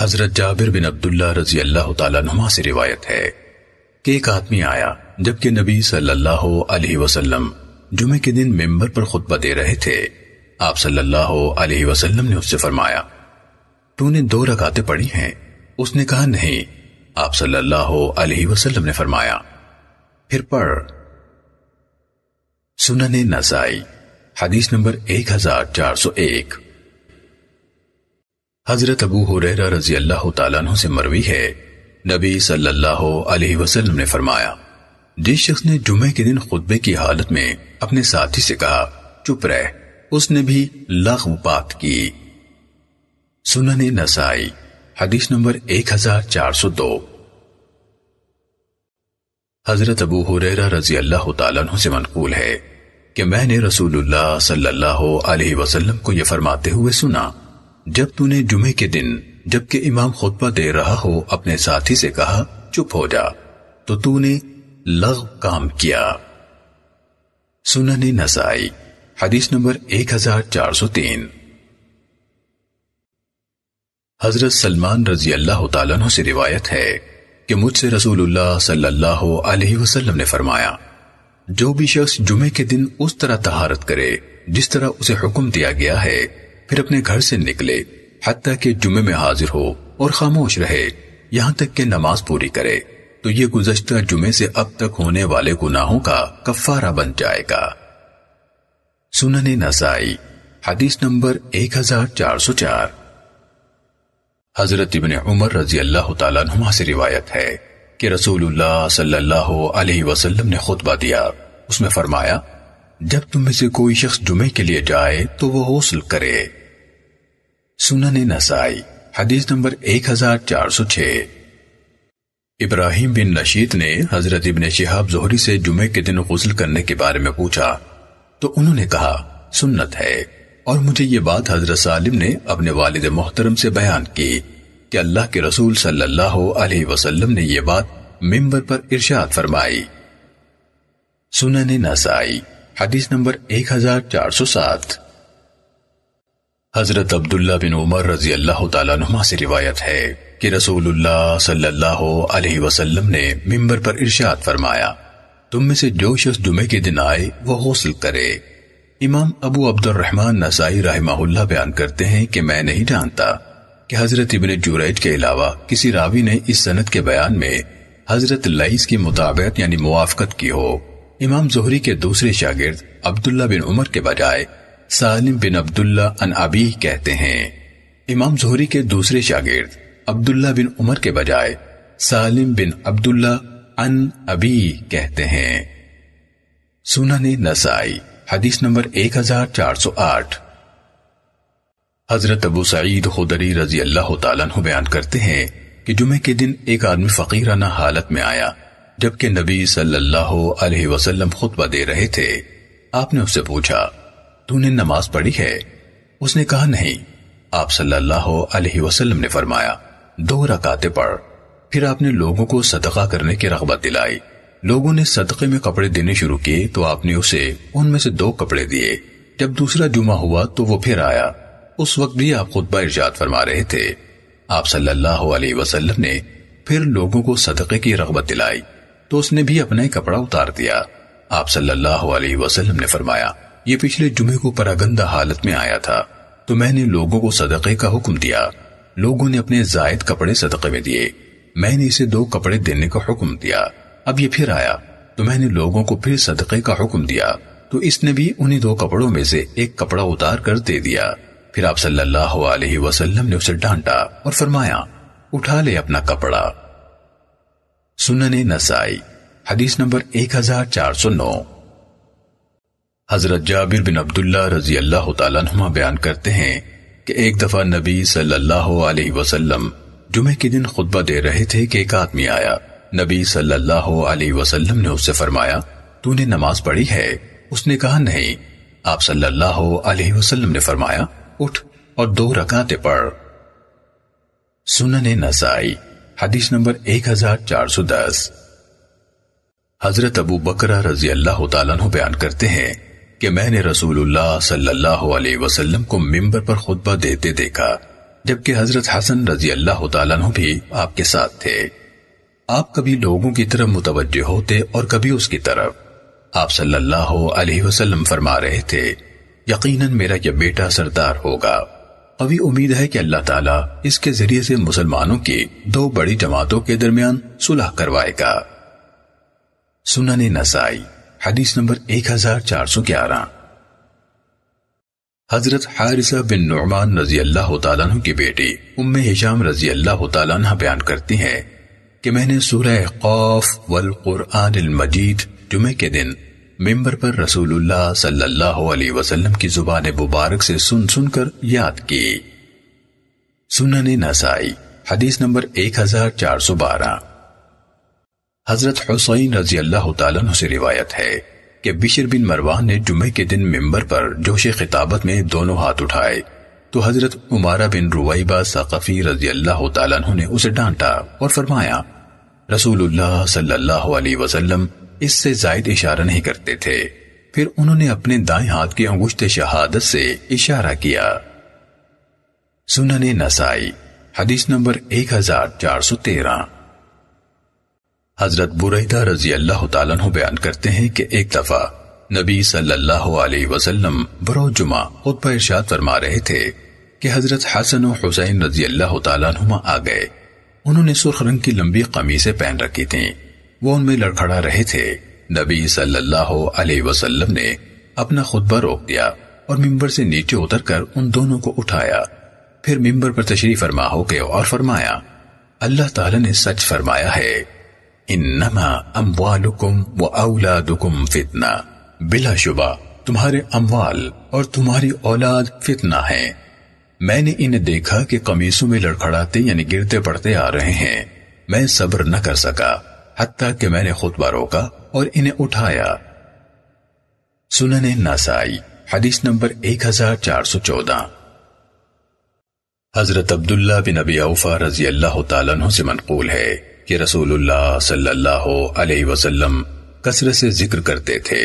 हजरत जाबिर बिन अब्दुल्ला रजी अल्लाह तुमा से रिवायत है कि एक आदमी आया जबकि नबी सल्लल्लाहु जुमे के दिन मेंबर पर खुतबा दे रहे थे आप सल्लल्लाहु ने उससे फरमाया तूने दो रकातें पढ़ी हैं उसने कहा नहीं आप सल्लल्लाहु ने फरमाया फिर पढ़ सुनने नसाई हदीस नंबर एक हजार चार सौ एक हजरत अबू हुरैरा रजी अल्लाह तु से मरवी है नबी सल्लल्लाहु अलैहि वसल्लम ने फरमाया जिस शख्स ने जुमे के दिन खुतबे की हालत में अपने साथी से कहा चुप रह उसने भी लख बात की सुनने नसाई हदीस नंबर 1402 हजरत अबू हुरैरा रजी अल्लाह तु से मनकूल है कि मैंने रसूलुल्लाह सल्लल्लाहु अलैहि वसल्लम को यह फरमाते हुए सुना जब तूने जुमे के दिन जबकि इमाम खुतबा दे रहा हो अपने साथी से कहा चुप हो जा तो तूने लग काम किया सुनने नसाई हदीस नंबर 1403 हजरत सलमान रजी अल्लाह तु से रिवायत है कि मुझसे रसूलुल्लाह सल्लल्लाहु अलैहि वसल्लम ने फरमाया जो भी शख्स जुमे के दिन उस तरह तहारत करे जिस तरह उसे हुक्म दिया गया है फिर अपने घर से निकले हती के जुमे में हाजिर हो और खामोश रहे यहाँ तक के नमाज पूरी करे तो ये गुजशत जुमे से अब तक होने वाले गुनाहों का कफारा बन जाएगा सुनने नसाई हदीस नंबर 1404 हजरत इबन उमर रजी अल्लाह तुमा से रिवायत है कि रसूलुल्लाह सल्लल्लाहु अलैहि वसल्लम ने खुतबा दिया उसमें फरमाया जब तुम में से कोई शख्स जुमे के लिए जाए तो वो हौसल करे सुनन नसाई हदीस नंबर 1406 इब्राहिम बिन नशीद ने हजरत इबन शिहाब जोहरी से जुमे के दिन गसल करने के बारे में पूछा तो उन्होंने कहा सुन्नत है और मुझे ये बात हजरत सालिम ने अपने वालिद मोहतरम से बयान की कि अल्लाह के रसूल सल्लल्लाहु अलैहि वसल्लम ने यह बात मिंबर पर इरशाद फरमाई सुनने नसाई हदीस नंबर 1407 हजरत अब्दुल्ला बिन उमर रजी अल्लाह तुमा से रिवायत है कि रसूलुल्लाह सल्लल्लाहु अलैहि वसल्लम ने मिंबर पर इरशाद फरमाया तुम में से जो शख्स जुमे के दिन आए वह हौसल करे इमाम अबू अब्दुलरहमान नसाई रहमाहुल्ला बयान करते हैं कि मैं नहीं जानता कि हजरत इबन जुरैज के अलावा किसी रावी ने इस सनत के बयान में हजरत लईस की मुताबिक यानी मुआफकत की हो इमाम जोहरी के दूसरे शागिर्द अब्दुल्ला बिन उमर के बजाय सालिम बिन अब्दुल्ला अन अबी कहते हैं इमाम जोहरी के दूसरे शागिर्द अब्दुल्ला बिन उमर के बजाय सालिम बिन अब्दुल्ला अन अबी कहते हैं सुना ने नसाई हदीस नंबर 1408 हजरत अबू सईद खुदरी रजी अल्लाह तआला बयान करते हैं कि जुमे के दिन एक आदमी फकीराना हालत में आया जबकि नबी सल्लल्लाहु अलैहि वसल्लम खुतबा दे रहे थे आपने उससे पूछा तूने नमाज पढ़ी है उसने कहा नहीं आप सल्लल्लाहु अलैहि वसल्लम ने फरमाया दो रकाते पढ़ फिर आपने लोगों को सदका करने की रगबत दिलाई लोगों ने सदके में कपड़े देने शुरू किए तो आपने उसे उनमें से दो कपड़े दिए जब दूसरा जुमा हुआ तो वो फिर आया उस वक्त भी आप खुतबा इर्शाद फरमा रहे थे आप सल्लल्लाहु अलैहि वसल्लम ने फिर लोगों को सदके की रगबत दिलाई तो उसने भी अपना कपड़ा उतार दिया आप सल्लल्लाहु अलैहि वसल्लम ने फरमाया ये पिछले जुमे को परागंदा हालत में आया था तो मैंने लोगों को सदक़े का हुक्म दिया लोगों ने अपने जायद कपड़े सदक़े में दिए मैंने इसे दो कपड़े देने का हुक्म दिया अब ये फिर आया तो मैंने लोगों को फिर सदक़े का हुक्म दिया तो इसने भी उन्हीं दो कपड़ों में से एक कपड़ा उतार कर दे दिया फिर आप सल्लल्लाहु अलैहि वसल्लम ने उसे डांटा और फरमाया उठा ले अपना कपड़ा सुनन नसाई हदीस नंबर 1409 हजरत जाबिर बिन अब्दुल्ला रजी अल्लाह तुमा बयान करते हैं कि एक दफा नबी सल्लल्लाहु अलैहि वसल्लम जुमे के दिन खुतबा दे रहे थे कि एक आदमी आया नबी सल्लल्लाहु अलैहि वसल्लम ने उससे फरमाया तूने नमाज पढ़ी है उसने कहा नहीं आप सल्लल्लाहु अलैहि वसल्लम ने फरमाया उठ और दो रकाते पढ़ सुनने नसाई हदीस नंबर 1410 हजरत अबू बकरा रजी अल्लाह तु बयान करते हैं कि मैंने रसूलुल्लाह सल्लल्लाहु अलैहि वसल्लम को मिंबर पर खुतबा देते देखा जबकि हजरत हसन रजी अल्लाह तु भी आपके साथ थे आप कभी लोगों की तरफ मुतवजह होते और कभी उसकी तरफ आप सल्लल्लाहु अलैहि वसल्लम फरमा रहे थे यकीनन मेरा यह बेटा सरदार होगा अभी उम्मीद है कि अल्लाह ताला इसके जरिए से मुसलमानों की दो बड़ी जमातों के दरमियान सुलह करवाएगा सुनने नसाई हदीस नंबर एक हजार चार सौ ग्यारह हजरत हारिसा बिन नुमान रजी अल्लाह तु की बेटी उम्म हिशाम रजी अल्लाह तह बयान करती हैं कि मैंने सूरह कौफ वल कुरान मजीद जुमे के दिन मेंबर पर रसूलुल्लाह सल्लल्लाहु अलैहि वसल्लम की जुबान मुबारक से सुन सुनकर याद की सुनने नसाई हदीस नंबर 1412 हजरत हुसैन रजी अल्लाह तु से रिवायत है कि बिशर बिन मरवान ने जुमे के दिन मेंबर पर जोश खिताबत में दोनों हाथ उठाए तो हजरत उमारा बिन रुवैबा सकफी रजी अल्लाह तु ने उसे डांटा और फरमाया रसूलुल्लाह सल्लल्लाहु अलैहि वसल्लम इससे जायद इशारा नहीं करते थे फिर उन्होंने अपने दाएं हाथ की अंगुश्त शहादत से इशारा किया सुनन नसाई हदीस नंबर 1413 हजरत बुरैदा रजी अल्लाह तु बयान करते हैं कि एक दफा नबी सल्लल्लाहु अलैहि वसल्लम बरो जुमा खुद पर इर्शाद फरमा रहे थे कि हजरत हसन और हुसैन रजी अल्लाह तुमा आ गए उन्होंने सुर्ख रंग की लंबी कमीजें पहन रखी थीं वो उनमें लड़खड़ा रहे थे नबी सल्लल्लाहु अलैहि वसल्लम ने अपना खुतबा रोक दिया और मिंबर से नीचे उतरकर उन दोनों को उठाया फिर मिंबर पर तशरीफ फरमा हो गए और फरमाया अल्लाह ताला ने सच फरमाया है इन्नमा अम्वालुकुम व औलादुकुम फितना बिला शुबा तुम्हारे अम्वाल और तुम्हारी औलाद फितना है मैंने इन्हें देखा कि कमीसों में लड़खड़ाते यानी गिरते पड़ते आ रहे हैं मैं सब्र न कर सका हती कि मैंने खुतबा रोका और इन्हें उठाया सुनन नासाई हदीस नंबर 1414 हजरत अब्दुल्ला बिन अबी औफा रजी अल्लाह तु से मनकूल है कि रसूलुल्लाह सल्लल्लाहु अलैहि वसल्लम कसरत से जिक्र करते थे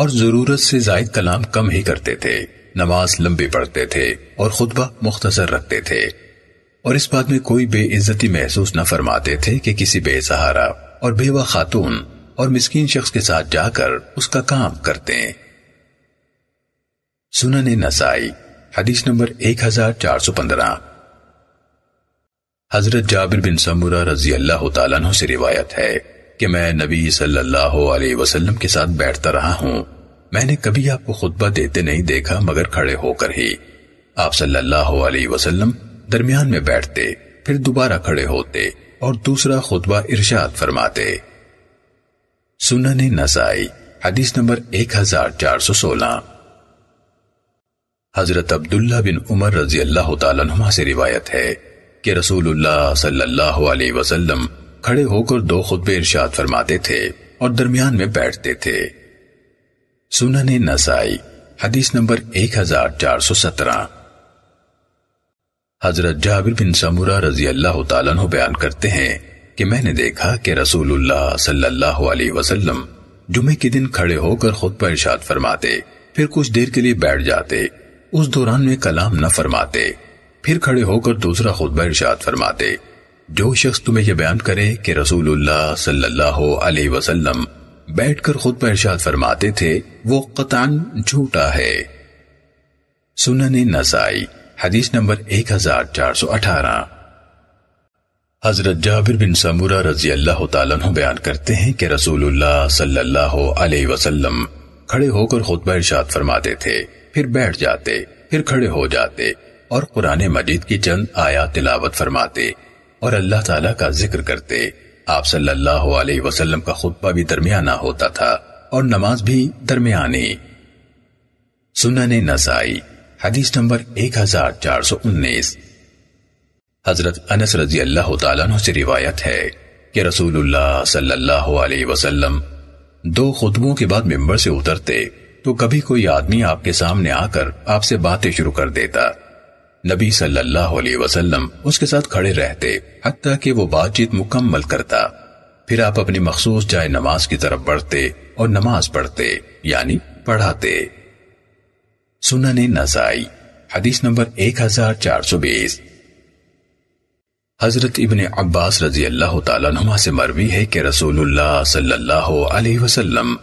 और जरूरत से जायद कलाम कम ही करते थे नमाज लंबी पढ़ते थे और खुतबा मुख्तसर रखते थे और इस बात में कोई बेइज्जती महसूस न फरमाते थे कि किसी बेसहारा और बेवा खातून और मिस्किन शख्स के साथ जाकर उसका काम करते हैं सुनने नसाई हदीस नंबर 1415 हजरत जाबिर बिन समुरा रजी अल्लाह तु से रिवायत है कि मैं नबी सल्लल्लाहु अलैहि वसल्लम के साथ बैठता रहा हूं मैंने कभी आपको खुतबा देते नहीं देखा मगर खड़े होकर ही आप सल्लल्लाहु अलैहि वसल्लम दरमियान में बैठते फिर दोबारा खड़े होते और दूसरा खुतबा इरशाद फरमाते सुनने नसाई हदीस नंबर 1416 हजरत अब्दुल्ला बिन उमर रजी अल्लाह तुमा से रिवायत है कि रसूलुल्लाह सल्लल्लाहु अलैहि वसल्लम खड़े होकर दो खुतबे इरशाद फरमाते थे और दरमियान में बैठते थे सुनने नसाई हदीस नंबर 1417 हजरत जाबिर बिन समूरा रजी अल्लाह तु बयान करते हैं कि मैंने देखा कि रसूलुल्लाह सल्लल्लाहु अलैहि वसल्लम जुमे के दिन खड़े होकर खुद पर इर्शाद फरमाते फिर कुछ देर के लिए बैठ जाते उस दौरान में कलाम न फरमाते फिर खड़े होकर दूसरा खुतबा इर्शाद फरमाते जो शख्स तुम्हें यह बयान करे कि रसूलुल्लाह सल्लल्लाहु अलैहि वसल्लम बैठकर खुद पर फरमाते थे वो कतान झूठा है सुनने नसाई हदीस नंबर 1418 हजरत जाबिर बिन समूरा रजी अल्लाह तु बयान करते हैं कि रसूलुल्लाह सल्लल्लाहु अलैहि वसल्लम खड़े होकर खुतबा इरशाद फरमाते थे फिर बैठ जाते फिर खड़े हो जाते और कुरान मजीद की चंद आया तिलावत फरमाते और अल्लाह ताला का जिक्र करते आप सल्लल्लाहु अलैहि वसल्लम का खुतबा भी दरमियाना होता था और नमाज भी दरमियानी सुनने नसाई हदीस नंबर 1419 हजरत अनस रजी अल्लाह तु से रिवायत है कि रसूलुल्लाह सल्लल्लाहु अलैहि वसल्लम दो खुतबों के बाद मेंबर से उतरते तो कभी कोई आदमी आपके सामने आकर आपसे बातें शुरू कर देता नबी सल्लल्लाहु अलैहि वसल्लम उसके साथ खड़े रहते हत्ता कि वो बातचीत मुकम्मल करता फिर आप अपनी मखसूस जाए नमाज की तरफ बढ़ते और नमाज पढ़ते यानी पढ़ाते सुनने नसाई हदीस नंबर एक हजार चार सौ बीस हजरत इबन अब्बास रजी अल्लाह तुम से मरवी है कि रसूलुल्लाह सल्लल्लाहु अलैहि वसल्लम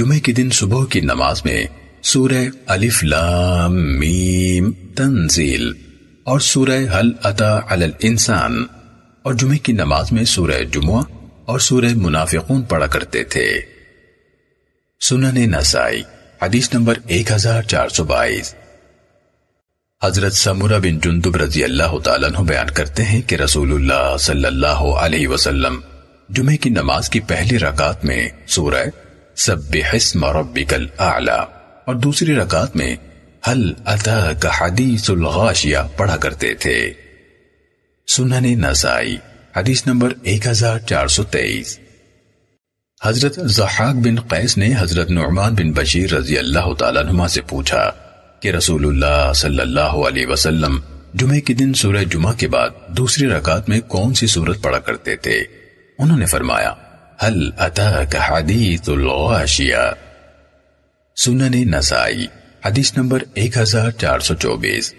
जुमे के दिन सुबह की नमाज में सूरह अलिफ लाम मीम तंजील और सूरह हल अता अल इंसान और जुमे की नमाज में सूरह जुमुआ और सूरह मुनाफिकून पढ़ा करते थे सुनने नसाई हदीस नंबर 1422 हजरत समूरा बिन जुंदुब रजी अल्लाह तु बयान करते हैं कि रसूलुल्लाह सल्लल्लाहु अलैहि वसल्लम जुमे की नमाज की पहली रकात में सूरह सब्बिहिस्म रब्बिकल आला और दूसरी रकात में हल अताक हदीसुल गाशिया पढ़ा करते थे सुनने नसाई हदीस नंबर 1423 हजरत जहाक बिन कैस ने हजरत नुमान बिन बशीर रजी अल्लाह तुमा से पूछा कि रसूलुल्लाह सल्लल्लाहु जुमे के दिन सूरह जुमा के बाद दूसरी रकात में कौन सी सूरत पढ़ा करते थे उन्होंने फरमाया हल अताशिया सुनन नसाई हदीस नंबर एक हजार चार सौ चौबीस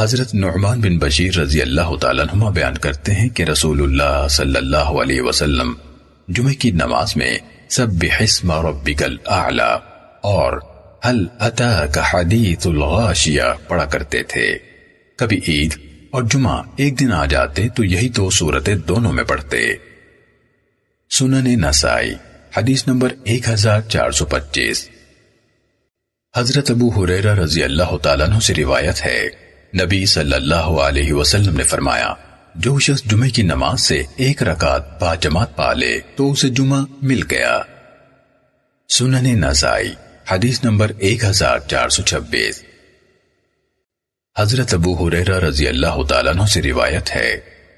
हजरत नुमान बिन बशीर रजी अल्लाह तुमा बयान करते हैं कि रसूलुल्लाह सल्लल्लाहु अलैहि वसल्लम जुमे की नमाज में सब बिहस्म रब्बिकल आला और हल अता का हदी गाशिया पढ़ा करते थे कभी ईद और जुमा एक दिन आ जाते तो यही दो सूरतें दोनों में पढ़ते सुनने नसाई हदीस नंबर 1425 हजरत अबू हुरैरा रजी अल्लाह तआला से रिवायत है नबी सल्लल्लाहु अलैहि वसल्लम ने फरमाया जो शख्स जुमे की नमाज से एक रकात बाजमात पा ले तो उसे जुमा मिल गया सुनने नजाई हदीस नंबर एक हजार चार सौ छब्बीस हजरत अबू हुरैरा रजी अल्लाह तु से रिवायत है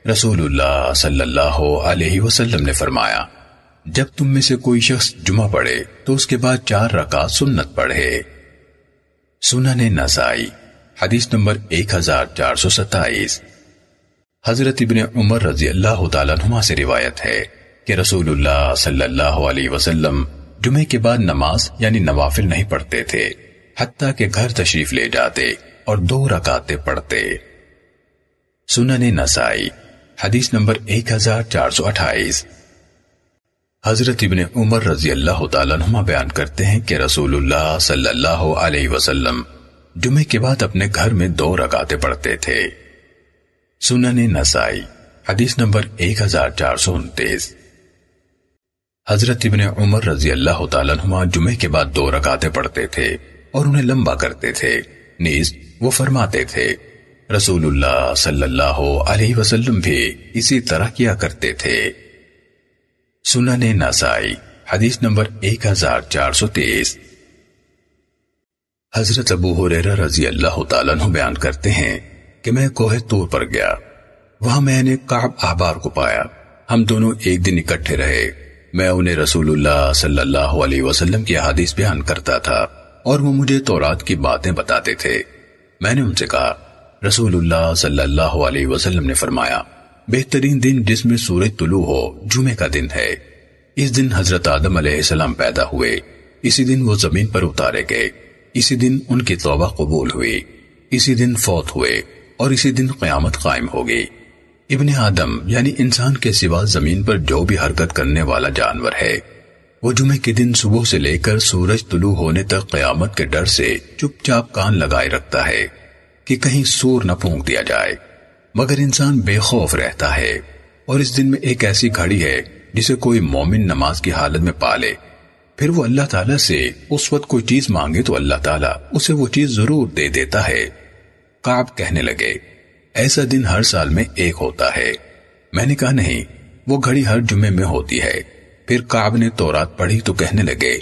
रसूलुल्लाह सल्लल्लाहु अलैहि वसल्लम ने फरमाया जब तुम में से कोई शख्स जुमा पढ़े तो उसके बाद चार रकात सुन्नत पढ़े सुनने नसाई हदीस नंबर एक हजार चार सौ सत्ताईस हजरत इबन उमर रजी अल्लाह तुमा से रिवायत है कि रसूलुल्लाह सल्लल्लाहु जुमे के बाद नमाज यानी नवाफिल नहीं पढ़ते थे हती के घर तशरीफ ले जाते और दो रकाते पढ़ते सुनने नसाई हदीस नंबर एक हजार चार सौ अट्ठाईस हजरत इबन उमर रजी अल्लाह तुमा बयान करते हैं कि रसूलुल्लाह सल्लल्लाहु अलैहि वसल्लम जुमे के बाद अपने घर में दो रकाते पढ़ते थे सुनने नसाई हदीस नंबर एक हजार चार सौ उनतीस हजरत इबन उमर रजी अल्लाह तुमा जुमे के बाद दो रकाते पढ़ते थे और उन्हें लंबा करते थे नीज वो फरमाते थे रसूलुल्लाह सल्लल्लाहु अलैहि वसल्लम भी इसी तरह किया करते थे सुनन नासाई हदीस नंबर एक हजार चार सौ तेईस हजरत अबू हुरैरा रजी अल्लाह तु बयान करते हैं कि मैं कोहे तोर पर गया वहां मैंने काब अहबार को पाया हम दोनों एक दिन इकट्ठे रहे मैं उन्हें रसूलुल्लाह सल्लल्लाहु अलैहि वसल्लम की हदीस बयान करता था और वो मुझे तौरात की बातें बताते थे मैंने उनसे कहा रसूलुल्लाह सल्लल्लाहु अलैहि वसल्लम ने फरमाया बेहतरीन दिन जिसमें सूरज तुलू हो जुमे का दिन है इस दिन हजरत आदम अलैहिस्सलाम पैदा हुए इसी दिन वो जमीन पर उतारे गए इसी दिन उनकी तोबा कबूल हुई इसी दिन फौत हुए और इसी दिन क्यामत कायम होगी इबन आदम यानी इंसान के सिवा जमीन पर जो भी हरकत करने वाला जानवर है वो जुमे के दिन सुबह से लेकर सूरज तुलू होने तक क्यामत के डर से चुपचाप कान लगाए रखता है कि कहीं सूर न फूक दिया जाए मगर इंसान बेखौफ रहता है और इस दिन में एक ऐसी घड़ी है जिसे कोई मोमिन नमाज की हालत में पाले फिर वो अल्लाह ताला से उस वक्त कोई चीज मांगे तो अल्लाह ताला उसे वो चीज जरूर दे देता है काब कहने लगे ऐसा दिन हर साल में एक होता है मैंने कहा नहीं वो घड़ी हर जुमे में होती है फिर काब ने तोरात पढ़ी तो कहने लगे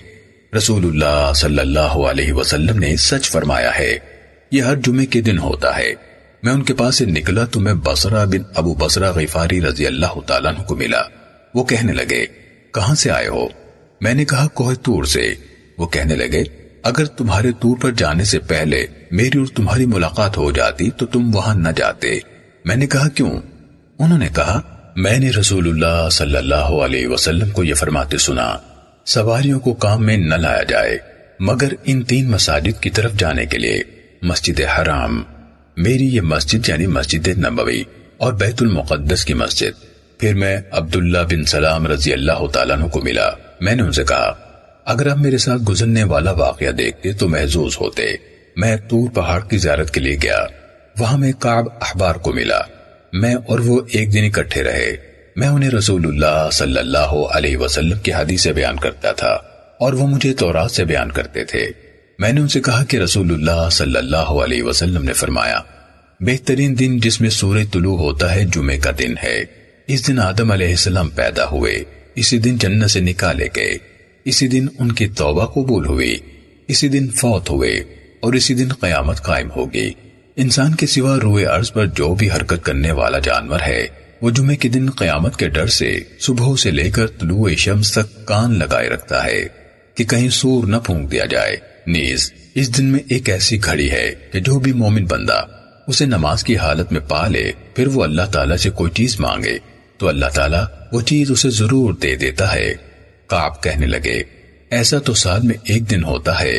रसूलुल्लाह सल्लल्लाहु अलैहि वसल्लम ने सच फरमाया है ये हर जुमे के दिन होता है मैं उनके पास से निकला तो मैं बसरा बिन अबू बसरा गिफारी रजी अल्लाह तु को मिला वो कहने लगे कहाँ से आए हो मैंने कहा कोहतूर से वो कहने लगे अगर तुम्हारे टूर पर जाने से पहले मेरी और तुम्हारी मुलाकात हो जाती तो तुम वहां न जाते मैंने कहा क्यों उन्होंने कहा मैंने रसूलुल्लाह सल्लल्लाहु अलैहि वसल्लम को यह फरमाते सुना सवारियों को काम में न लाया जाए मगर इन तीन मसाजिद की तरफ जाने के लिए मस्जिद हराम मेरी ये मस्जिद यानी मस्जिद नबवी और बैतुल मुकद्दस की मस्जिद फिर मैं अब्दुल्ला बिन सलाम रजी अल्लाह तु को मिला मैंने उनसे कहा अगर आप मेरे साथ गुजरने वाला वाक्य देखते तो महजूज होते मैं तूर पहाड़ की जियारत के लिए गया वहां मैं काब अखबार को मिला मैं और वो एक दिन इकट्ठे रहे मैं उन्हें रसूलुल्लाह सल्लल्लाहु अलैहि वसल्लम की हदी से बयान करता था और वो मुझे तौरात से बयान करते थे मैंने उनसे कहा कि रसूलुल्लाह सल्लल्लाहु अलैहि वसल्लम ने फरमाया बेहतरीन दिन जिसमें सूर्य तुलु होता है जुमे का दिन है इस दिन आदम पैदा हुए इसी दिन जन्नत से निकाले गए इसी दिन उनकी तौबा कबूल हुई इसी दिन फौत हुए और इसी दिन कयामत कायम होगी इंसान के सिवा रोए अर्ज पर जो भी हरकत करने वाला जानवर है वो जुमे के दिन कयामत के डर से सुबह से लेकर तलुए शम्स तक कान लगाए रखता है कि कहीं सूर न फूंक दिया जाए नीज इस दिन में एक ऐसी घड़ी है कि जो भी मोमिन बंदा उसे नमाज की हालत में पा ले फिर वो अल्लाह ताला से कोई चीज मांगे तो अल्लाह ताला वो चीज उसे जरूर दे देता है काब कहने लगे ऐसा तो साल में एक दिन होता है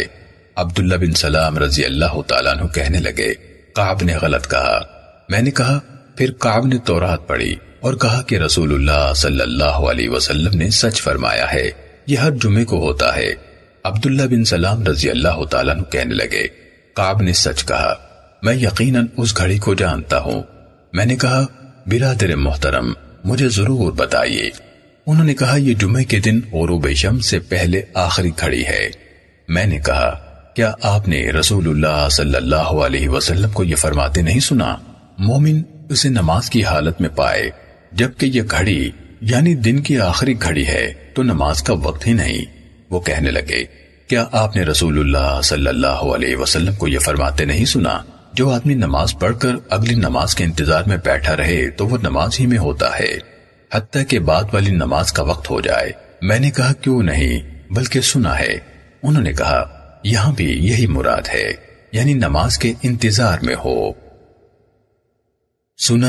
अब्दुल्ला बिन सलाम रजी अल्लाह तु कहने लगे काब ने गलत कहा मैंने कहा फिर काब ने तोरात पढ़ी और कहा कि रसूलुल्लाह सल्लल्लाहु अलैहि वसल्लम ने सच फरमाया है यह हर जुमे को होता है अब्दुल्ला बिन सलाम रजी अल्लाह तु कहने लगे काब ने सच कहा मैं यकीन उस घड़ी को जानता हूँ मैंने कहा बिरा तेरे मोहतरम मुझे जरूर बताइए उन्होंने कहा यह जुमे के दिन और बेशम से पहले आखिरी खड़ी है मैंने कहा क्या आपने रसूलुल्लाह अलैहि वसल्लम को यह फरमाते नहीं सुना मोमिन उसे नमाज की हालत में पाए जबकि यह घड़ी यानी दिन की आखिरी घड़ी है तो नमाज का वक्त ही नहीं वो कहने लगे क्या आपने रसूलुल्लाह सल्लल्लाहु अलैहि वसल्लम को यह फरमाते नहीं सुना जो आदमी नमाज पढ़कर अगली नमाज के इंतजार में बैठा रहे तो वो नमाज ही में होता है हत्या के बाद वाली नमाज का वक्त हो जाए मैंने कहा क्यों नहीं बल्कि सुना है उन्होंने कहा यहां भी यही मुराद है यानी नमाज के इंतजार में हो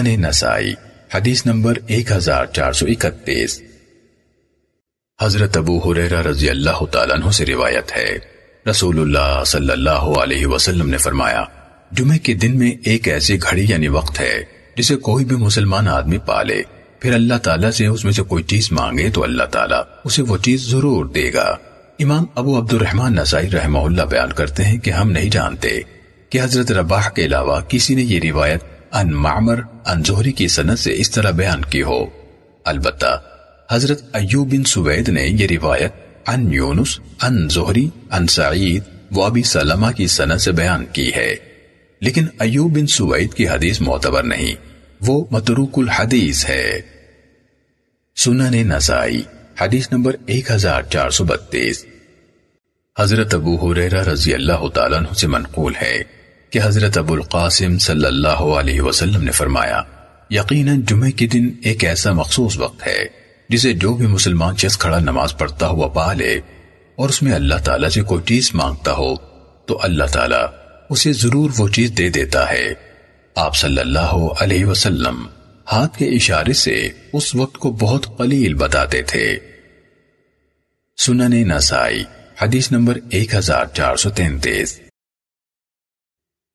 ने नसाई हदीस नंबर एक हजार चार सौ इकतीस हजरत अबू हुरैरा रजी अल्लाह तु से रिवायत है रसूलुल्लाह सल्लल्लाहु अलैहि वसल्लम ने फरमाया जुमे के दिन में एक ऐसी घड़ी यानी वक्त है जिसे कोई भी मुसलमान आदमी पाले फिर अल्लाह ताला से उसमें से कोई चीज मांगे तो अल्लाह ताला उसे वो चीज जरूर देगा इमाम अबू अब्दुलरहमान नसाई रहमहुल्ला बयान करते हैं कि हम नहीं जानते कि हजरत रबाह के अलावा किसी ने ये रिवायत अन मामर अनजोहरी की सनत से इस तरह बयान की हो अलबत्ता हजरत अयूब बिन सुवैद ने यह रिवायत अन यूनुस अन जोहरी अन सईद व अबी सलमा की सनत से बयान की है लेकिन अयूब बिन सुवैद की हदीस मोतबर नहीं वो मतरुकुल हदीस है सुना ने नसाई हदीस नंबर एक हजार चार सौ बत्तीस हजरत अबू हुरैरा रजी अल्लाह तु से मनकूल है कि हजरत अबुल कासिम सल्लल्लाहु अलैहि वसल्लम ने फरमाया यकीनन जुमे के दिन एक ऐसा मखसूस वक्त है जिसे जो भी मुसलमान चेस खड़ा नमाज पढ़ता हुआ पा ले और उसमें अल्लाह ताला से कोई चीज मांगता हो तो अल्लाह ताला उसे जरूर वो चीज दे देता है आप सल्लल्लाहु अलैहि वसल्लम हाथ के इशारे से उस वक्त को बहुत कलील बताते थे सुनने नसाई हदीस नंबर एक हजार चार सौ तैतीस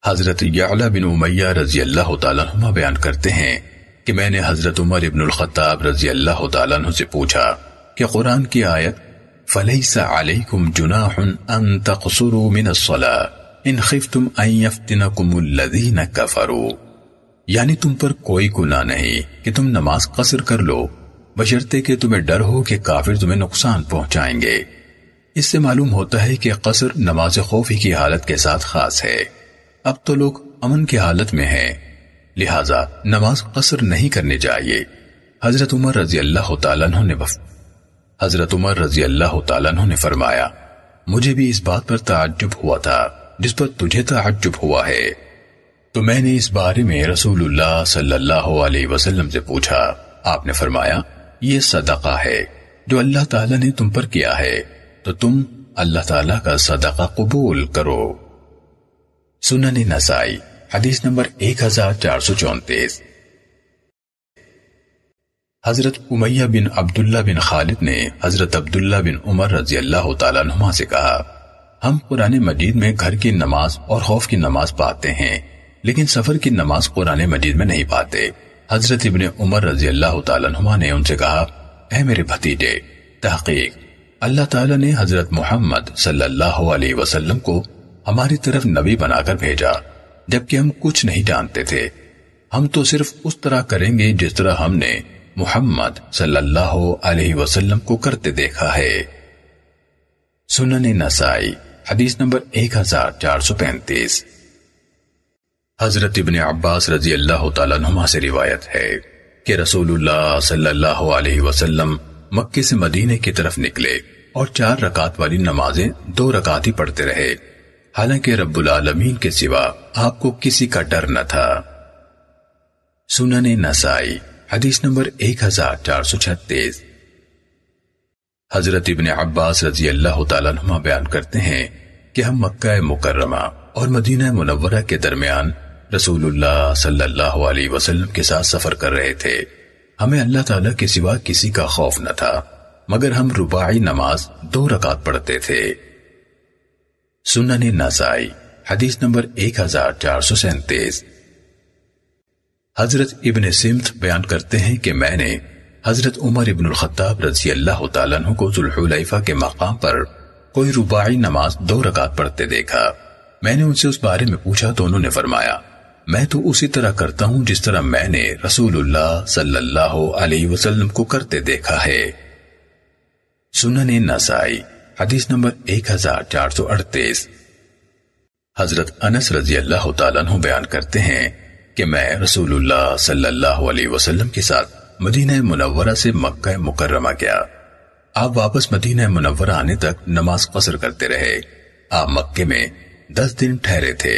हजरत याला बिन उमैया रजी अल्लाह तुमा बयान करते हैं कि मैंने हजरत उमर अल खत्ताब रजी अल्लाह तु से पूछा कि कुरान की आयत फलई सा इन खिफ तुम अयफ्तना कुमुल्लदी न कफरो यानी तुम पर कोई गुना नहीं कि तुम नमाज कसर कर लो बशर्ते कि तुम्हें डर हो कि काफिर तुम्हें नुकसान पहुंचाएंगे इससे मालूम होता है कि कसर नमाज खौफी की हालत के साथ खास है अब तो लोग अमन की हालत में हैं लिहाजा नमाज कसर नहीं करनी चाहिए हजरत उमर रजी अल्लाह तु ने हजरत उमर रजी अल्लाह तु ने फरमाया मुझे भी इस बात पर ताज्जुब हुआ था जिस पर तुझे तजब हुआ है तो मैंने इस बारे में रसूलुल्लाह सल्लल्लाहु अलैहि वसल्लम से पूछा आपने फरमाया ये सदका है जो अल्लाह ताला ने तुम पर किया है तो तुम अल्लाह ताला का सदका कबूल करो सुनन नसाई हदीस नंबर एक हजार चार सौ चौतीस हजरत उमैया बिन अब्दुल्ला बिन खालिद ने हजरत अब्दुल्ला बिन उमर रजी अल्लाह तुमा से कहा हम पुराने मजीद में घर की नमाज और खौफ की नमाज पाते हैं लेकिन सफर की नमाज पुराने मजीद में नहीं पाते हजरत इबन उमर रजी अल्लाह तुमा ने उनसे कहा अः मेरे भतीजे तहकीक अल्लाह ताला ने हजरत मोहम्मद सल्लल्लाहु अलैहि वसल्लम को हमारी तरफ नबी बनाकर भेजा जबकि हम कुछ नहीं जानते थे हम तो सिर्फ उस तरह करेंगे जिस तरह हमने मोहम्मद सल्लल्लाहु अलैहि वसल्लम को करते देखा है सुनने नसाई हदीस नंबर एक हजार चार सौ पैंतीस हजरत इबन अब्बास रजी अल्लाह तुमा से रिवायत है कि रसूलुल्लाह सल्लल्लाहु मक्के से मदीने की तरफ निकले और चार रकात वाली नमाजें दो रकात ही पढ़ते रहे हालांकि रब्बुल आलमीन के सिवा आपको किसी का डर न था सुनने नसाई हदीस नंबर एक हजार चार सौ छत्तीस हजरत इबन अब्बास रजी अल्लाह तुमा बयान करते हैं कि हम मक्का मुकर्रमा और मदीना मुनवरा के दरमियान रसूलुल्लाह सल्लल्लाहु अलैहि वसल्लम के साथ सफर कर रहे थे हमें अल्लाह ताला के सिवा किसी का खौफ न था मगर हम रुबाई नमाज दो रकात पढ़ते थे सुनने नसाई हदीस नंबर एक हजार चार सौ सैंतीस हजरत इबन सिमत बयान करते हैं कि मैंने हजरत उमर इबन खत्ताब रजी अल्लाह तु को जुल्हुलफा के मकाम पर कोई रुबाई नमाज दो रकात पढ़ते देखा मैंने उनसे उस बारे में पूछा तो उन्होंने फरमाया मैं तो उसी तरह करता हूँ जिस तरह मैंने रसूलुल्लाह सल्लल्लाहु अलैहि वसल्लम को करते देखा है सुनने नसाई हदीस नंबर एक हजार चार सौ अड़तीस हजरत अनस रजी अल्लाह तु बयान करते हैं कि मैं रसूलुल्लाह सल्लल्लाहु अलैहि वसल्लम के साथ मदीना मुनव्वरा से मक्का मुकर्रमा गया आप वापस मदीना मुनवर आने तक नमाज कसर करते रहे आप मक्के में दस दिन ठहरे थे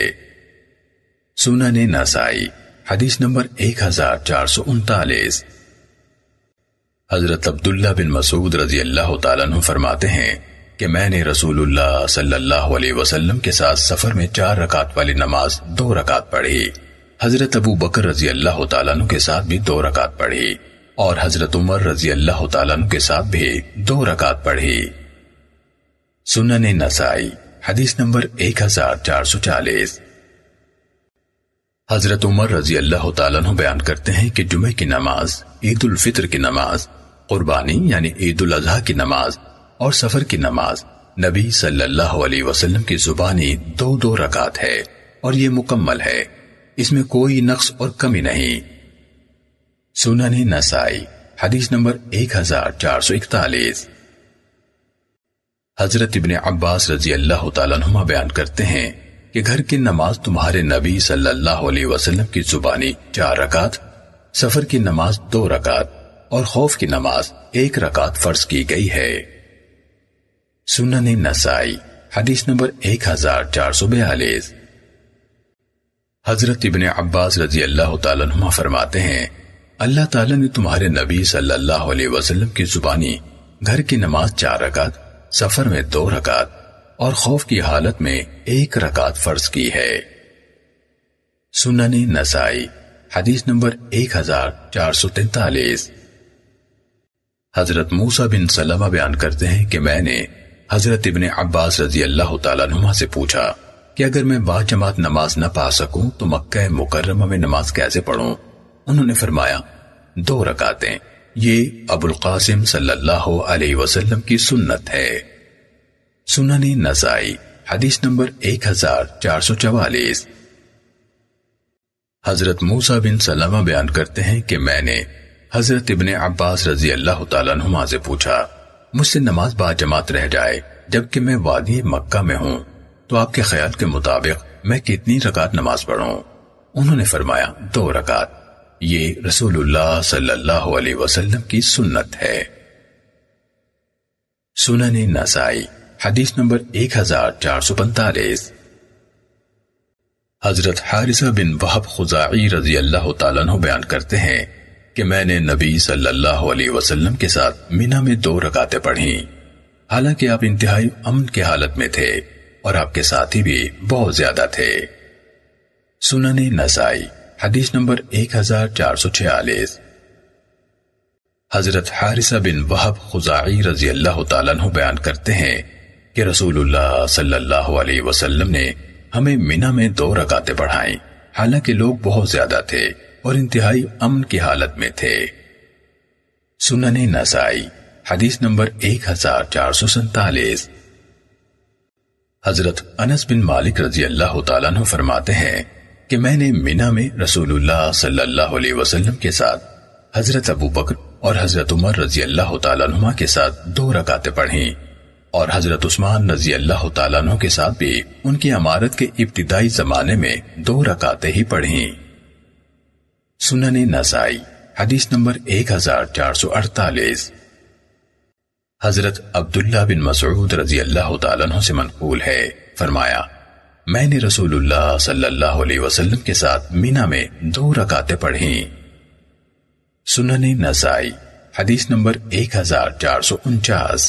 सुना ने नसाई हदीस नंबर एक हजार चार सौ उनतालीस हजरत अब्दुल्ला बिन मसूद रजी अल्लाह तु फरमाते हैं कि मैंने रसूलुल्लाह सल्लल्लाहु अलैहि वसल्लम के साथ सफर में चार रकात वाली नमाज दो रकात पढ़ी हजरत अबू बकर रजी अल्लाह तु के साथ भी दो रकात पढ़ी और हजरत उमर रजी अल्लाह के साथ भी दो रकात पढ़ी सुनने नसाई हदीस नंबर एक हजार चार सौ चालीस हजरत उमर रजी अल्लाह बयान करते हैं कि जुमे की नमाज ईद उल फित्र की नमाज कुर्बानी यानी ईद उल अजहा की नमाज और सफर की नमाज नबी सल्लल्लाहु अलैहि वसल्लम की जुबानी दो दो रकात है और ये मुकम्मल है इसमें कोई नक्स और कमी नहीं सुनन नसाई हदीस नंबर एक हजार चार सौ इकतालीस हजरत इबन अब्बास रजी अल्लाह तुमा बयान करते हैं कि घर की नमाज तुम्हारे नबी सल्लल्लाहु अलैहि वसल्लम की जुबानी चार रकात सफर की नमाज दो रकात और खौफ की नमाज एक रकात फर्ज की गई है सुनन नसाई हदीस नंबर एक हजार चार सौ बयालीस हजरत इबन अब्बास रजी अल्लाह तुमा फरमाते हैं अल्लाह ताला ने तुम्हारे नबी सल्लल्लाहु अलैहि वसल्लम की जुबानी घर की नमाज चार रकात सफर में दो रकात और खौफ की हालत में एक रकात फर्ज की है सुनने नसाई हदीस नंबर एक हजार चार सौ तैतालीस हजरत मूसा बिन सलमा बयान करते हैं कि मैंने हजरत इबन अब्बास रजी अल्लाह तुमा से पूछा कि अगर मैं बाजमात नमाज न पा सकूं तो मक्का मुकर्रमा में नमाज कैसे पढ़ूं उन्होंने फरमाया दो रकातें ये अबुल कासिम सल्लल्लाहु अलैहि वसल्लम की सुन्नत है सुनने नजाई हदीस नंबर एक हजार चार सौ चवालीस हजरत मूसा बिन सलामा बयान करते हैं कि मैंने हजरत इबन अब्बास रजी अल्लाह तुमा से पूछा मुझसे नमाज बाजमात रह जाए जबकि मैं वादी मक्का में हूँ तो आपके ख्याल के मुताबिक मैं कितनी रकात नमाज पढ़ू उन्होंने फरमाया दो रकात ये रसूलुल्लाह सल्लल्लाहु अलैहि वसल्लम की सुन्नत है सुनने नसाई हदीस नंबर 1445 हजरत हारिसा बिन वहब खुजाई रजी अल्लाह तु बयान करते हैं कि मैंने नबी सल्लल्लाहु अलैहि वसल्लम के साथ मीना में दो रकातें पढ़ी हालांकि आप इंतहाई अमन के हालत में थे और आपके साथी भी बहुत ज्यादा थे सुनने नसाई हदीस नंबर एक हजार चार सौ छियालीस हजरत हारिसा बिन वहब खुजाई रजी अल्लाह तु बयान करते हैं कि रसूलुल्लाह सल्लल्लाहु अलैहि वसल्लम ने हमें मीना में दो रकातें पढ़ाई हालांकि लोग बहुत ज्यादा थे और इंतहाई अमन की हालत में थे सुनने नसाई हदीस नंबर एक हजार चार सौ सैतालीस हजरत अनस बिन मालिक रजी अल्लाह तु फरमाते हैं कि मैंने मीना में रसूलुल्लाह सल्लल्लाहु अलैहि वसल्लम के साथ हजरत अबू बकर और हजरत उमर रजी अल्लाह तुमा के साथ दो रकातें पढ़ी और हजरत उस्मान रजी अल्लाह तु के साथ भी उनकी अमारत के इब्तदाई जमाने में दो रकातें ही पढ़ी सुनन नसाई हदीस नंबर एक हजार चार सौ अड़तालीस हजरत अब्दुल्ला बिन मसूद रजी अल्लाह तु से मनकूल है फरमाया मैंने रसूलुल्लाह सल्लल्लाहु अलैहि वसल्लम के साथ मीना में दो रकातें पढ़ी सुनने नसाई हदीस नंबर एक हजार चार सौ उनचास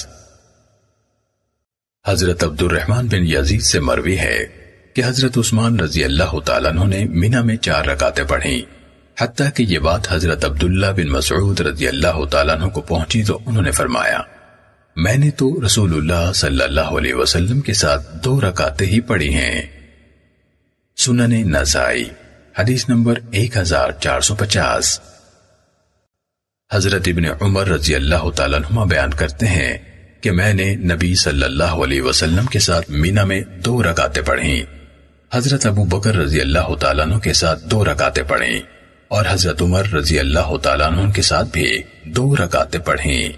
हजरत अब्दुलरहमान बिन यजीद से मरवी है कि हजरत उस्मान रजी अल्लाह तु ने मीना में चार रकातें पढ़ी हती कि ये बात हजरत अब्दुल्ला बिन मसूद रजी अल्लाह तु को पहुंची तो उन्होंने फरमाया मैंने तो रसूलुल्लाह सल्लल्लाहु अलैहि वसल्लम के साथ दो रकाते ही पढ़ी हैं सुनने नजाई हदीस नंबर 1450 हजरत इब्ने उमर रजी अल्लाह तुमा बयान करते हैं कि मैंने नबी सल्लल्लाहु अलैहि वसल्लम के साथ मीना में दो रकाते पढ़ी हजरत अबू बकर रजी अल्लाह तु के साथ दो रकाते पढ़ी और हजरत उमर रजी अल्लाह तुम के साथ भी दो रकाते पढ़ी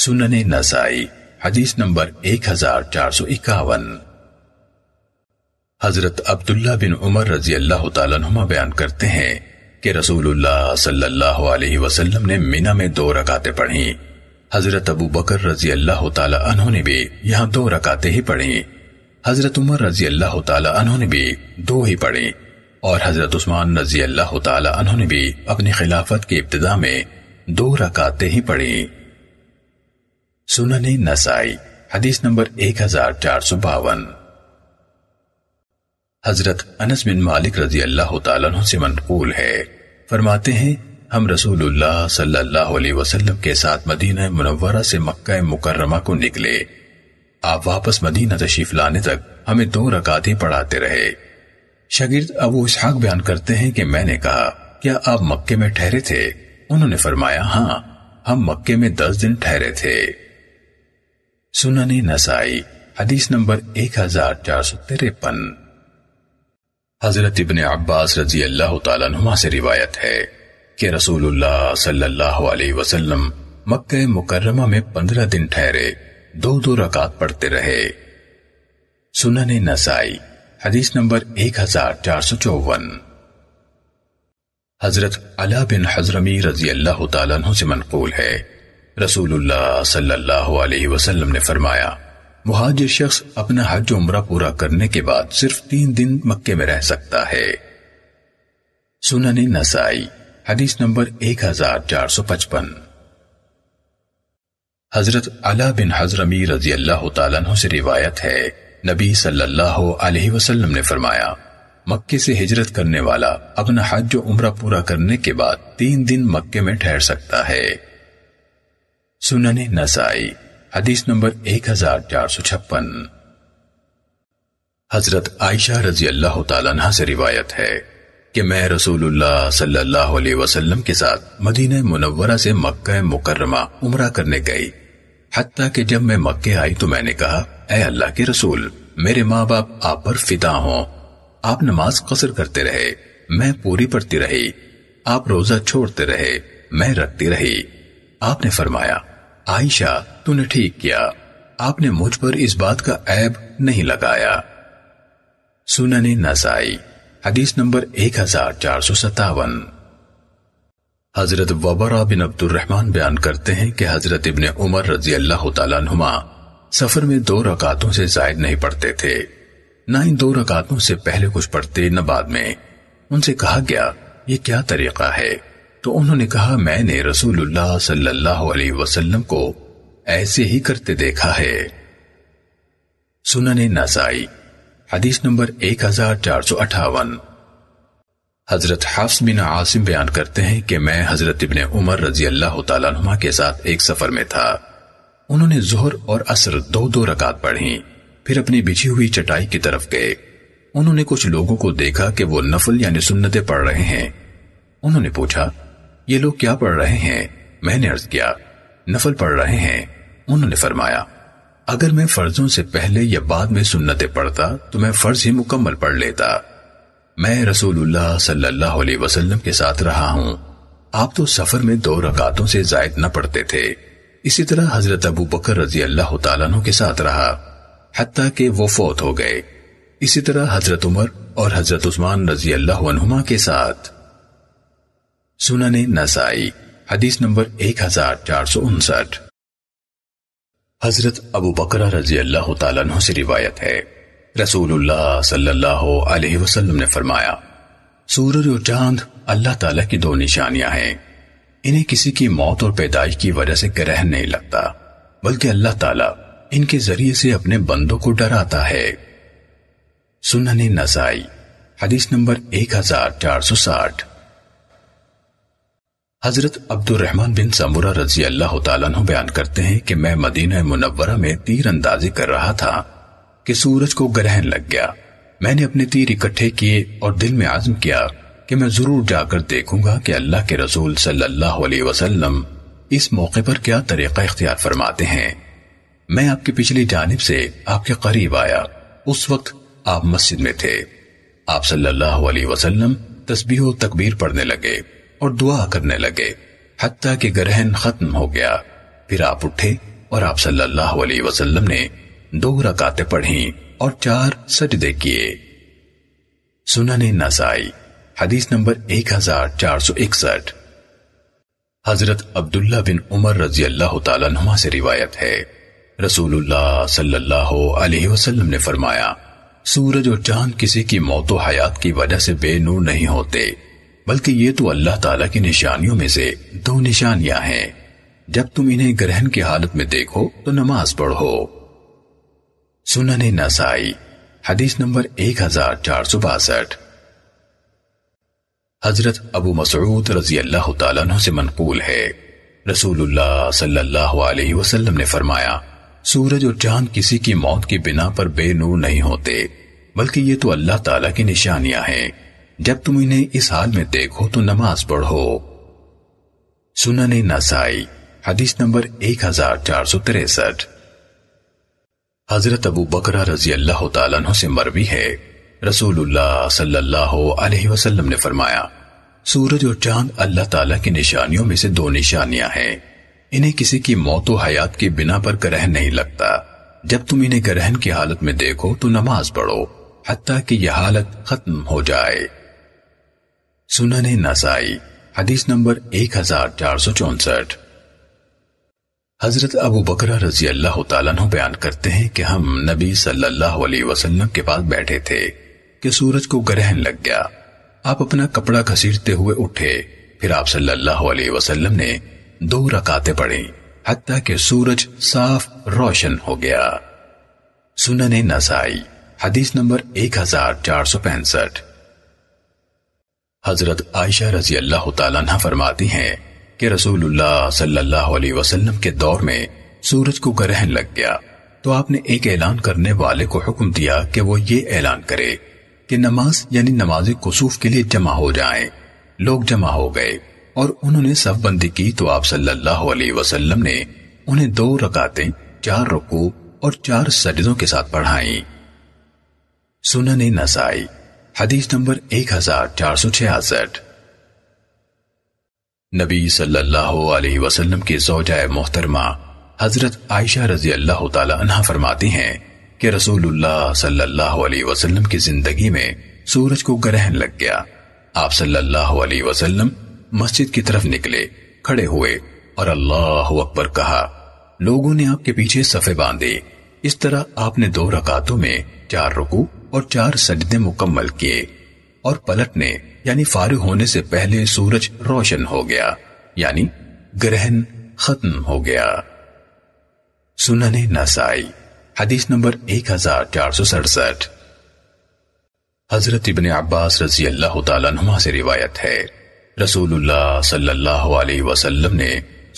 सुनने नसाई हदीस नंबर एक हजार चार सौ इक्यावन हजरत अब्दुल्ला बिन उमर रजी अल्लाह तुमा बयान करते हैं कि रसूलुल्लाह सल्लल्लाहु अलैहि वसल्लम ने मीना में दो रकातें पढ़ी हजरत अबू बकर रजी अल्लाह तु ने भी यहाँ दो रकातें ही पढ़ी हजरत उमर रजी अल्लाह तु ने भी दो ही पढ़ी और हजरत उस्मान रजी अल्लाह तु ने भी अपनी खिलाफत की इब्तदा में दो रकातें ही पढ़ी सुनन नसाई हदीस नंबर एक हजार चार सौ बावन हजरत अनस बिन मालिक रजी अल्लाह तु से मनकूल है फरमाते हैं हम रसूलुल्लाह सल्लल्लाहु अलैहि वसल्लम के साथ मदीना मुनव्वरा से मक्का मुकर्रमा को निकले आप वापस मदीना तशीफ लाने तक हमें दो रकातें पढ़ाते रहे शगिर्द अबू इसहाक बयान करते हैं कि मैंने कहा क्या आप मक्के में ठहरे थे उन्होंने फरमाया हाँ हम मक्के में दस दिन ठहरे थे सुनने नसाई हदीस नंबर एक हजार चार सौ तिरपन हजरत इबन अब्बास रजी अल्लाह तुमा से रिवायत है कि रसूलुल्लाह सल्लल्लाहु अलैहि वसल्लम मक्के मुकर्रमा में पंद्रह दिन ठहरे दो दो रकात पढ़ते रहे सुनने नसाई हदीस नंबर एक हजार चार सौ चौवन हजरत अला बिन हजरमी रजी अल्लाह तुम से मनकूल है रसूलुल्लाह सल्लल्लाहु अलैहि वसल्लम ने फरमाया मुहाजिर शख्स अपना हज उम्रा पूरा करने के बाद सिर्फ तीन दिन मक्के में रह सकता है सुनन नसाई हदीस नंबर एक हजार चार सौ पचपन हजरत अला बिन हजरमी रजी अल्लाह तु से रिवायत है नबी सल्लल्लाहु अलैहि वसल्लम ने फरमाया मक्के से हिजरत करने वाला अपना हज उम्रा पूरा करने के बाद तीन दिन मक्के में ठहर सकता है सुनने नसाई हदीस नंबर एक हजार चार सौ छप्पन हजरत आयशा रजी अल्लाह तला से रिवायत है कि मैं रसूलुल्लाह सल्लल्लाहु अलैहि वसल्लम के साथ मदीना मुनव्वरा से मक्का मुकर्रमा उमरा करने गई हती कि जब मैं मक्के आई तो मैंने कहा ए अल्लाह के रसूल मेरे माँ बाप आप पर फिदा हों आप नमाज कसर करते रहे मैं पूरी पढ़ती रही आप रोजा छोड़ते रहे मैं रखती रही आपने फरमाया आयशा तूने ठीक किया आपने मुझ पर इस बात का ऐब नहीं लगाया सुनने नसाई हदीस नंबर एक हजार चार सौ सत्तावन हजरत वबरा बिन अब्दुलरहमान बयान करते हैं कि हजरत इबन उमर रजी अल्लाह तुमा सफर में दो रकातों से जायद नहीं पढ़ते थे न इन दो रकातों से पहले कुछ पढ़ते न बाद में उनसे कहा गया ये क्या तरीका है तो उन्होंने कहा मैंने रसूलुल्लाह सल्लल्लाहु अलैहि वसल्लम को ऐसे ही करते देखा है सुनने नसाई हदीस नंबर एक हजार चार सौ अठावन हजरत हाफ्स बिन आसिम बयान करते हैं कि मैं हजरत इबन उमर रजी अल्लाह तुमा के साथ एक सफर में था उन्होंने जोहर और असर दो दो रकात पढ़ी फिर अपनी बिछी हुई चटाई की तरफ गए उन्होंने कुछ लोगों को देखा कि वो नफल यानी सुन्नतें पढ़ रहे हैं उन्होंने पूछा ये लोग क्या पढ़ रहे हैं मैंने अर्ज किया नफल पढ़ रहे हैं उन्होंने फरमाया अगर मैं फर्जों से पहले या बाद में सुन्नतें पढ़ता तो मैं फर्ज ही मुकम्मल पढ़ लेता मैं रसूलुल्लाह सल्लल्लाहु अलैहि वसल्लम के साथ रहा हूं आप तो सफर में दो रकातों से जायद न पढ़ते थे इसी तरह हजरत अबू बकर रजी अल्लाह तु के साथ रहा हती के वो फौत हो गए इसी तरह हजरत उमर और हजरत उस्मान रजी अल्लाह के साथ सुनन नसाई हदीस नंबर एक हजार चार सौ उनसठ हजरत अबू बकर रजी अल्लाह तु से रिवायत है रसूलुल्लाह सल्लल्लाहु अलैहि वसल्लम ने फरमाया सूरज और चांद अल्लाह ताला की दो निशानियां हैं इन्हें किसी की मौत और पैदाइश की वजह से ग्रहण नहीं लगता बल्कि अल्लाह ताला इनके जरिए से अपने बंदों को डराता है सुनने नसाई हदीस नंबर एक हजार चार सौ साठ हजरत अब्दुलरहमान बिन समूरा रजी अल्लाह तु बयान करते हैं कि मैं मदीना मुनवरा में तीर अंदाजी कर रहा था कि सूरज को ग्रहण लग गया मैंने अपने तीर इकट्ठे किए और दिल में आजम किया कि मैं जरूर जाकर देखूंगा कि अल्लाह के रसूल सल्लल्लाहु अलैहि वसल्लम इस मौके पर क्या तरीका इख्तियार फरमाते हैं मैं आपकी पिछली जानब से आपके करीब आया उस वक्त आप मस्जिद में थे आप सल्लाह अलैहि वसल्लम तकबीर पढ़ने लगे और दुआ करने लगे हत्या के ग्रहण खत्म हो गया फिर आप उठे और आप सल्लल्लाहु अलैहि वसल्लम ने दो रकातें पढ़ी और चार सजदे किए सुनने नसाई हदीस नंबर एक हजार चार सौ इकसठ हजरत अब्दुल्ला बिन उमर रजी अल्लाह तुमा से रिवायत है रसूलुल्लाह सल्लल्लाहु अलैहि वसल्लम ने फरमाया सूरज और चांद किसी की मौत हयात की वजह से बेनूर नहीं होते बल्कि ये तो अल्लाह ताला की निशानियों में से दो निशानियां हैं जब तुम इन्हें ग्रहण की हालत में देखो तो नमाज पढ़ो सुनन नसाई हदीस नंबर एक हजार चार सौ बासठ हजरत अबू मसरूद रजी अल्लाह तु से मनकूल है रसूलुल्लाह सल्लल्लाहु अलैहि वसल्लम ने फरमाया सूरज और चांद किसी की मौत की बिना पर बेनूर नहीं होते बल्कि ये तो अल्लाह ताला की निशानियां हैं जब तुम इन्हें इस हाल में देखो तो नमाज पढ़ो सुनने नसाई हदीस नंबर एक हजार चार सौ तिरसठ हजरत अबू बकर रजी अल्लाह तु से मरवी है रसूलुल्लाह सल्लल्लाहु अलैहि वसल्लम ने फरमाया सूरज और चांद अल्लाह ताला की निशानियों में से दो निशानियां हैं इन्हें किसी की मौत और हयात के बिना पर ग्रहण नहीं लगता जब तुम इन्हें ग्रहण की हालत में देखो तो नमाज पढ़ो हती कि यह हालत खत्म हो जाए सुनन नसाई हदीस नंबर एक हजार चार सौ चौसठ हजरत अबू बकर रजी अल्लाह तु बयान करते हैं कि हम नबी सल्लल्लाहु अलैहि वसल्लम के पास बैठे थे कि सूरज को ग्रहण लग गया आप अपना कपड़ा घसीटते हुए उठे फिर आप सल्लल्लाहु अलैहि वसल्लम ने दो रकाते पढ़ी हत्या के सूरज साफ रोशन हो गया सुनने नसाई हदीस नंबर एक हजार चार सौ पैंसठ हजरत आयशा रजी अल्लाह तला फरमाती हैं कि रसूलुल्लाह सल्लल्लाहु अलैहि वसल्लम के दौर में सूरज को ग्रहण लग गया तो आपने एक ऐलान करने वाले को हुक्म दिया कि वो ये ऐलान करे कि नमाज यानी नमाज कसूफ के लिए जमा हो जाए लोग जमा हो गए और उन्होंने बंदी की तो आप सल्लल्लाहु अलैहि वसल्लम ने उन्हें दो रकातें चार रुकू और चार सजदों के साथ पढ़ाई सुनने नसाई हदीस नंबर एक हजार चार सौ छियासठ नबी सल्लल्लाहु अलैहि वसल्लम के सौजाए मोहतरमा हजरत आयशा रजी अल्लाह तहा फरमाती हैं कि रसूलुल्लाह सल्लल्लाहु अलैहि वसल्लम की जिंदगी में सूरज को ग्रहण लग गया आप सल्लल्लाहु अलैहि वसल्लम मस्जिद की तरफ निकले खड़े हुए और अल्लाह अकबर कहा लोगों ने आपके पीछे सफे बांधे इस तरह आपने दो रकातों में चार रुकू और चार सजदे मुकम्मल किए और पलटने यानी फारि होने से पहले सूरज रोशन हो गया यानी ग्रहण खत्म हो गया सुनने नसाई हदीस नंबर एक हजार चार सौ सड़सठ हजरत इबन अब्बास रजी अल्लाह तुमा से रिवायत है रसूलुल्लाह सल्लल्लाहु अलैहि वसल्लम ने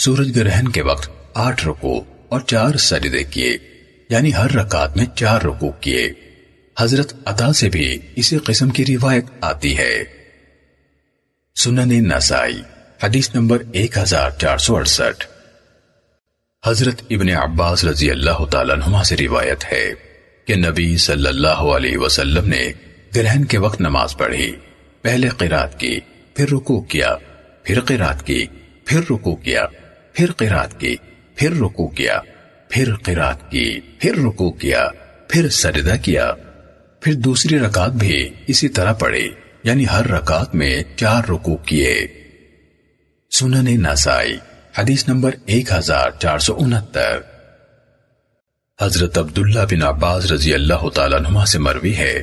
सूरज ग्रहण के वक्त आठ रुकू और चार सजदे किए यानी हर रकात में चार रुकू किए हजरत अता से भी इसी किस्म की रिवायत आती है सुनने नसाई हदीस नंबर एक हजार चार सौ अड़सठ हजरत इबन अब्बास रजी अल्लाह तुमा से रिवायत है कि नबी सल्लल्लाहु अलैहि वसल्लम ने ग्रहण के वक्त नमाज पढ़ी पहले किरात की फिर रुकू किया फिर किरात की फिर रुकू किया फिर किरात की फिर रुकू किया फिर किरात की फिर रुकू किया फिर सरदा किया फिर दूसरी रकात भी इसी तरह पड़ी यानी हर रकात में चार रुकू किए सुनन नासाई हदीस नंबर एक हजार चार सौ उनहत्तर हजरत अब्दुल्ला बिन अब्बास रजी अल्लाह तुमा से मरवी है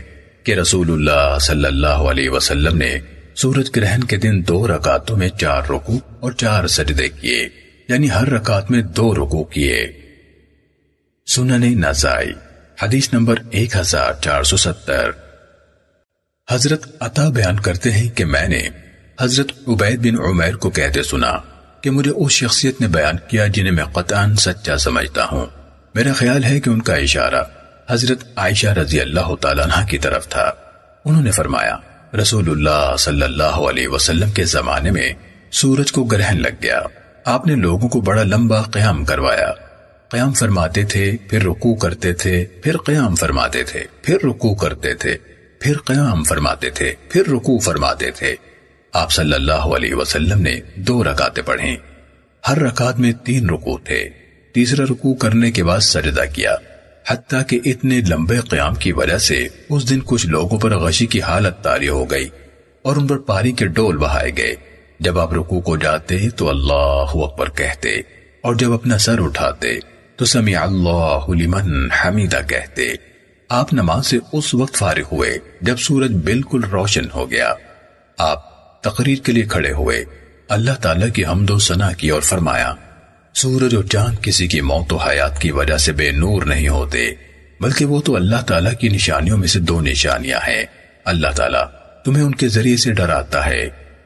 कि रसूलुल्लाह सल्लल्लाहु अलैहि वसल्लम ने सूरज ग्रहण के दिन दो रकातों में चार रुकू और चार सजदे किए यानी हर रकात में दो रुकू किए सुनने नजाई हदीस नंबर 1470 हजरत अता बयान करते हैं कि मैंने हजरत उबैद बिन उमैर को कहते सुना कि मुझे उस शख्सियत ने बयान किया जिन्हें मैं कतान सच्चा समझता हूँ मेरा ख्याल है कि उनका इशारा हजरत आयशा रजी अल्लाह तला की तरफ था उन्होंने फरमाया रसूलुल्लाह सल्लल्लाहु अलैहि वसल्लम के जमाने में सूरज को ग्रहण लग गया आपने लोगों को बड़ा लंबा क्याम करवाया क्याम फरमाते थे फिर रुकू करते थे फिर क्याम फरमाते थे फिर रुकू करते थे फिर क्याम फरमाते थे फिर रुकू फरमाते थे आप सल्लल्लाहु अलैहि वसल्लम ने दो रकाते पढ़ी हर रकात में तीन रुकू थे तीसरा रुकू करने के बाद सजदा किया हती के इतने लंबे क्याम की वजह से उस दिन कुछ लोगों पर गशी की हालत तारी हो गई और उन पर पानी के डोल बहाये गए जब आप रुकू को जाते तो अल्लाह अकबर कहते और जब अपना सर उठाते तो समी अल्लाह लिमन हमीदा कहते आप नमाज से उस वक्त फारिग हुए जब सूरज बिल्कुल रोशन हो गया आप तकरीर के लिए खड़े हुए अल्लाह ताला की हमदो सना की और फरमाया सूरज और चांद किसी की मौत और हयात की वजह से बेनूर नहीं होते बल्कि वो तो अल्लाह ताला की निशानियों में से दो निशानियां हैं अल्लाह ताला तुम्हें उनके जरिए से डराता है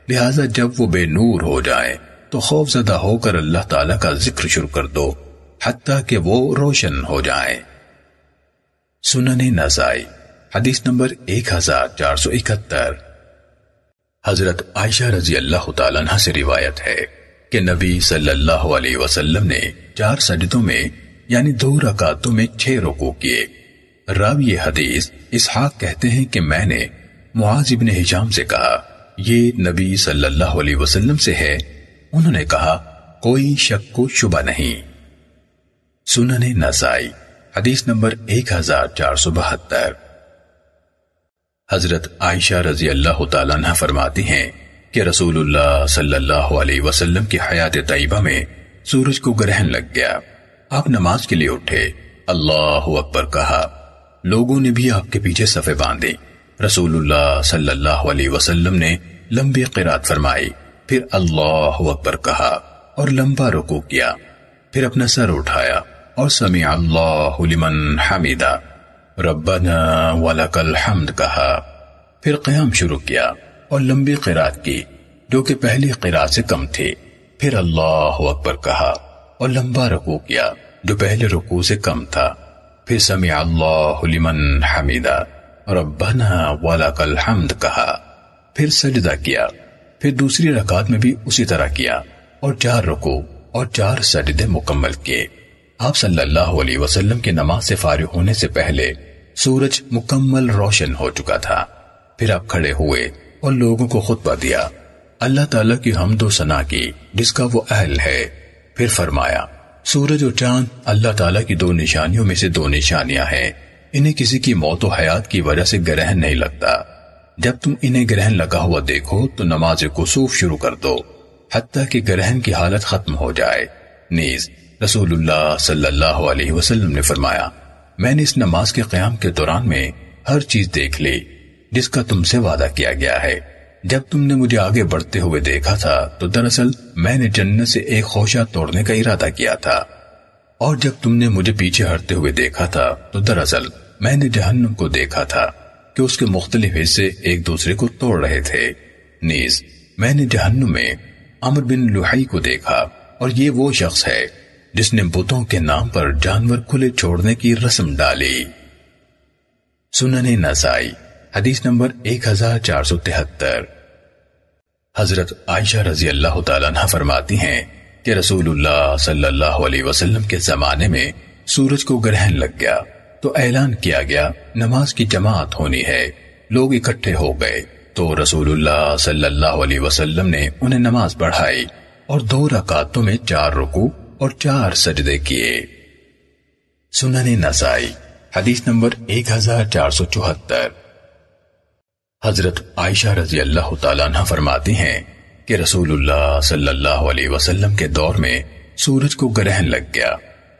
लिहाजा जब वो बेनूर हो जाए तो खौफ जदा होकर अल्लाह ताला का जिक्र शुरू कर दो हती के वो रोशन हो जाए सुनने नजाई हदीस नंबर एक हजार चार सौ इकहत्तर हजरत आयशा रजी अल्लाह तला से रिवायत है कि नबी सल्लल्लाहु अलैहि वसल्लम ने चार सजदों में यानी दो रकातों में छह रुको किए राव ये हदीस हाक कहते हैं कि मैंने मुआजिब ने हिजाम से कहा ये नबी सल्लल्लाहु अलैहि वसल्लम से है उन्होंने कहा कोई शक को शुबा नहीं सुनने नसाई हदीस नंबर एक हजार चार सौ बहत्तर हजरत आयशा रजी अल्लाह तला फरमाती हैं कि रसूलुल्लाह सल्लल्लाहु अलैहि वसल्लम की हयात तयबा में सूरज को ग्रहण लग गया आप नमाज के लिए उठे अल्लाह अकबर कहा लोगों ने भी आपके पीछे सफे बांधे रसूलुल्लाह सल्लल्लाहु अलैहि वसल्लम ने लंबी किरात फरमाई फिर अल्लाह अकबर कहा और लंबा रुकू किया फिर अपना सर उठाया और समी अल्लाहमन हमीदा रबना वलकल हमद कहा फिर क्याम शुरू किया और लंबी किरात की जो कि पहली किरात से कम थी फिर अल्लाह अकबर कहा और लंबा रुकू किया जो पहले रुकू से कम था फिर समी अल्लाहमन हमीदा रब्बना वलकल हमद कहा फिर सजदा किया फिर दूसरी रकात में भी उसी तरह किया और चार रुकू और चार सजदे मुकम्मल किए आप सल्लल्लाहु अलैहि वसल्लम के नमाज से फारिग होने से पहले सूरज मुकम्मल रोशन हो चुका था फिर आप खड़े हुए और लोगों को खुतबा दिया अल्लाह ताला की दो सना की जिसका वो अहल है फिर फरमाया सूरज और चांद अल्लाह ताला की दो निशानियों में से दो निशानियां हैं इन्हें किसी की मौत और हयात की वजह से ग्रहण नहीं लगता जब तुम इन्हें ग्रहण लगा हुआ देखो तो नमाज कसूफ शुरू कर दो हती कि ग्रहण की हालत खत्म हो जाए नीज रसूलुल्लाह सल्लल्लाहु अलैहि वसल्लम ने फरमाया मैंने इस नमाज के क्याम के दौरान में हर चीज देख ली जिसका तुमसे वादा किया गया है जब तुमने मुझे आगे बढ़ते हुए देखा था तो दरअसल मैंने जन्नत से एक खोशा तोड़ने का इरादा किया था और जब तुमने मुझे पीछे हटते हुए देखा था तो दरअसल मैंने जहन्नुम को देखा था कि उसके मुख्तलिफ हिस्से एक दूसरे को तोड़ रहे थे नीज मैंने जहन्नुम में अमर बिन लुहाई को देखा और ये वो शख्स है जिसने बुतों के नाम पर जानवर खुले छोड़ने की रस्म डाली सुनने नसाई हदीस नंबर एक हजार चार सौ तिहत्तर हजरत आयशा रजी अल्लाह तला फरमाती हैं कि रसूलुल्लाह सल्लल्लाहु अलैहि वसल्लम के जमाने में सूरज को ग्रहण लग गया तो ऐलान किया गया नमाज की जमात होनी है लोग इकट्ठे हो गए तो रसूलुल्लाह सल्लल्लाहु अलैहि वसल्लम ने उन्हें नमाज पढ़ाई और दो रकातों में चार रुकू और चार सजदे किए सुनन नसाई हदीस नंबर एक हजार चार सौ चौहत्तर हजरत आयशा रजी अल्लाह तला फरमाती हैं कि रसूलुल्लाह सल्लल्लाहु अलैहि वसल्लम के दौर में सूरज को ग्रहण लग गया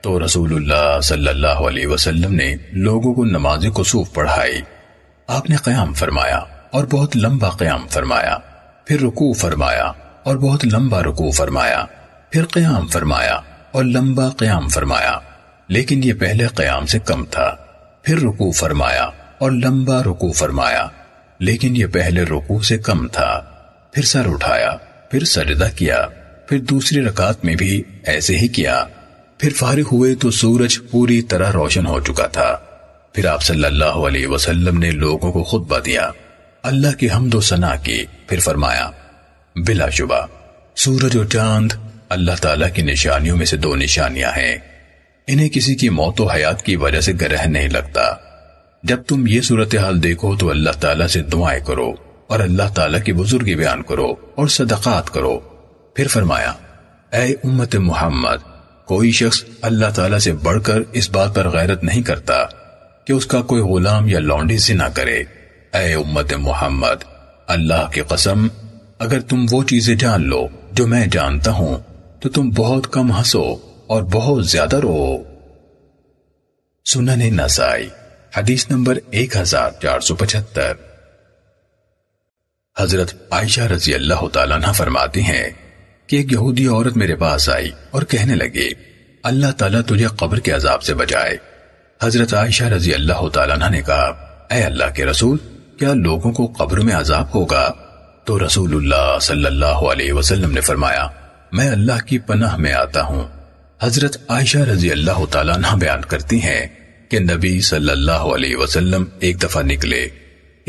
तो रसूलुल्लाह सल्लल्लाहु अलैहि वसल्लम ने लोगों को नमाज कसूफ पढ़ाई आपने क्याम फरमाया और बहुत लंबा क्याम फरमाया फिर रुकू फरमाया और बहुत लंबा रुकू फरमाया फिर क्याम फरमाया और लंबा क्याम फरमाया लेकिन ये पहले क्याम से कम था फिर रुकू फरमाया और लंबा रुकू फरमाया लेकिन ये पहले रुकू से कम था फिर सर उठाया फिर सजदा किया फिर दूसरी रकात में भी ऐसे ही किया फिर फारिग हुए तो सूरज पूरी तरह रोशन हो चुका था फिर आप सल्लल्लाहु अलैहि वसल्लम ने लोगों को खुतबा दिया अल्लाह की हमदो सना की फिर फरमाया बिलाशुबा सूरज और चांद अल्लाह ताला की निशानियों में से दो निशानियां हैं इन्हें किसी की मौत और हयात की वजह से ग्रहण नहीं लगता जब तुम ये सूरत हाल देखो तो अल्लाह ताला से दुआएं करो और अल्लाह ताला की बुजुर्गी बयान करो और सदकात करो फिर फरमाया उम्मत मोहम्मद कोई शख्स अल्लाह ताला से बढ़कर इस बात पर गैरत नहीं करता कि उसका कोई गुलाम या लौंडी जिना करे ऐ उम्मत मोहम्मद अल्लाह की कसम अगर तुम वो चीजें जान लो जो मैं जानता हूं तो तुम बहुत कम हंसो और बहुत ज्यादा रो सुनन नसाई हदीस नंबर एक हजार चार सौ पचहत्तर हजरत आयशा रजी अल्लाह तला फरमाती हैं कि एक यहूदी औरत मेरे पास आई और कहने लगी अल्लाह ताला तुझे कब्र के अजाब से बचाए हजरत आयशा रजी अल्लाह तला ने कहा अः अल्लाह के रसूल क्या लोगों को कब्र में अजाब होगा तो रसूलुल्लाह सल्लल्लाहु अलैहि वसल्लम ने फरमाया मैं अल्लाह की पनाह में आता हूँ हजरत आयशा रजी अल्लाह तला बयान करती हैं कि नबी सल्लल्लाहु अलैहि वसल्लम एक दफा निकले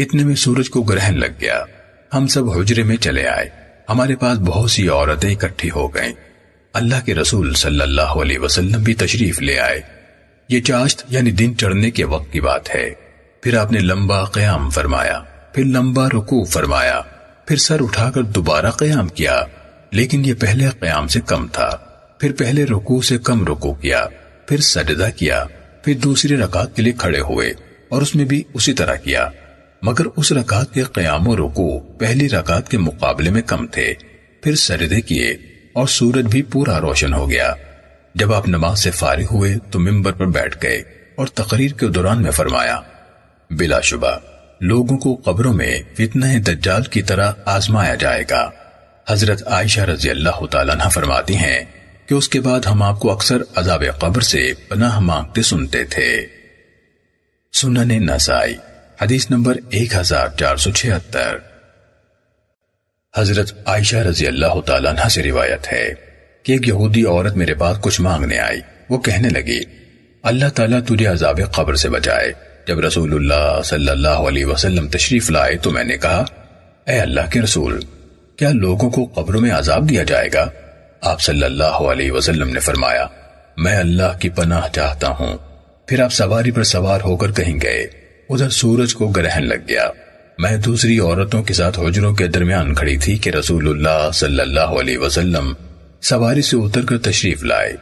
इतने में सूरज को ग्रहण लग गया हम सब हुजरे में चले आए हमारे पास बहुत सी औरतें इकट्ठी हो गईं। अल्लाह के रसूल सल्लल्लाहु अलैहि वसल्लम भी तशरीफ ले आए ये चाश्त यानी दिन चढ़ने के वक्त की बात है फिर आपने लंबा क्याम फरमाया फिर लंबा रुकू फरमाया फिर सर उठाकर दोबारा क्याम किया लेकिन ये पहले क्याम से कम था फिर पहले रुकू से कम रुकू किया फिर सजदा किया फिर दूसरी रकात के लिए खड़े हुए और उसमें भी उसी तरह किया मगर उस रकात के क्याम रुकू पहली रकात के मुकाबले में कम थे फिर सरदे किए और सूरज भी पूरा रोशन हो गया जब आप नमाज से फारिग हुए तो मिंबर पर बैठ गए और तकरीर के दौरान में फरमाया बिलाशुबा लोगों को कब्रों में फितना दज्जाल की तरह आजमाया जाएगा हजरत आयशा रजी अल्लाह तह फरमाती हैं कि उसके बाद हम आपको अक्सर अजाब कब्र से पनाह मांगते सुनते थे सुनन नसाई हदीस नंबर एक हजार चार सौ छिहत्तर हजरत आयशा रजी अल्लाह तह से रिवायत है कि एक यहूदी औरत मेरे पास कुछ मांगने आई वो कहने लगी अल्लाह ताला तुझे अजाब कब्र से बचाए जब रसूलुल्लाह सल्लल्लाहु अलैहि वसल्लम तशरीफ लाए तो मैंने कहा ए अल्लाह के रसूल क्या लोगों को कब्रों में आजाब दिया जाएगा आप सल्लल्लाहु अलैहि वसल्लम ने फरमाया मैं अल्लाह की पनाह चाहता हूँ फिर आप सवारी पर सवार होकर कहीं गए उधर सूरज को ग्रहण लग गया मैं दूसरी औरतों के साथ हजरों के दरमियान खड़ी थी कि रसूलुल्लाह सल्लल्लाहु अलैहि वसल्लम सवारी से उतरकर तशरीफ लाए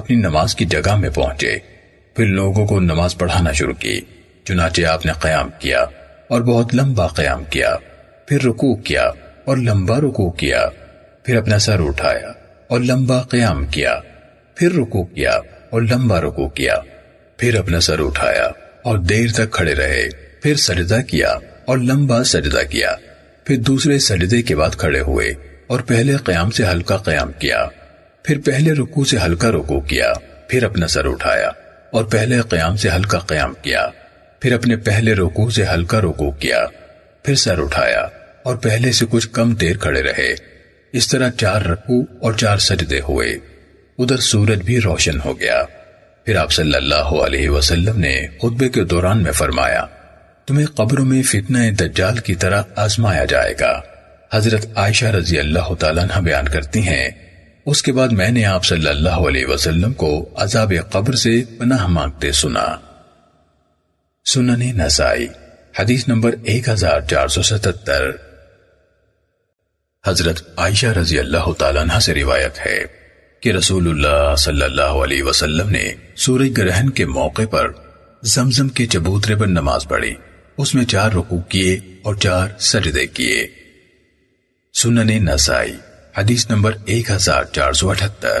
अपनी नमाज की जगह में पहुंचे फिर लोगों को नमाज पढ़ाना शुरू की चुनाचे आपने क्याम किया और बहुत लंबा क्याम किया फिर रुकू किया और लंबा रुकू किया फिर अपना सर उठाया और लंबा क्याम किया फिर रुकू किया और लंबा रुकू किया फिर अपना सर उठाया और देर तक खड़े रहे फिर सजदा किया और लंबा सजदा किया फिर दूसरे सजदे के बाद खड़े हुए और पहले क्याम से हल्का क्याम किया फिर पहले रुकू से हल्का रुकू किया फिर अपना सर उठाया और पहले क्याम से हल्का क्याम किया फिर अपने पहले रुकू से हल्का रुकू किया फिर सर उठाया और पहले से कुछ कम देर खड़े रहे इस तरह चार रकू और चार सजदे हुए उधर सूरज भी रोशन हो गया फिर आप सल्लल्लाहु अलैहि वसल्लम ने खुतबे के दौरान में फरमाया तुम्हें कब्रों में फितना दज्जाल की तरह आजमाया जाएगा हजरत आयशा रजी अल्लाह तला बयान करती हैं उसके बाद मैंने आप सल्लल्लाहु अलैहि वसल्लम को अजाब कब्र से पनाह मांगते सुना सुनने नसाई हदीस नंबर एक हजार चार सौ सतहत्तर हजरत आयशा रजी अल्लाह तला से रिवायत है कि रसूलुल्लाह सल्लल्लाहु अलैहि वसल्लम ने सूरज ग्रहण के मौके पर जमजम के चबूतरे पर नमाज पढ़ी उसमें चार रुकू किए और चार सजदे किए सुनने नसाई हदीस नंबर एक हजार चार सौ अठहत्तर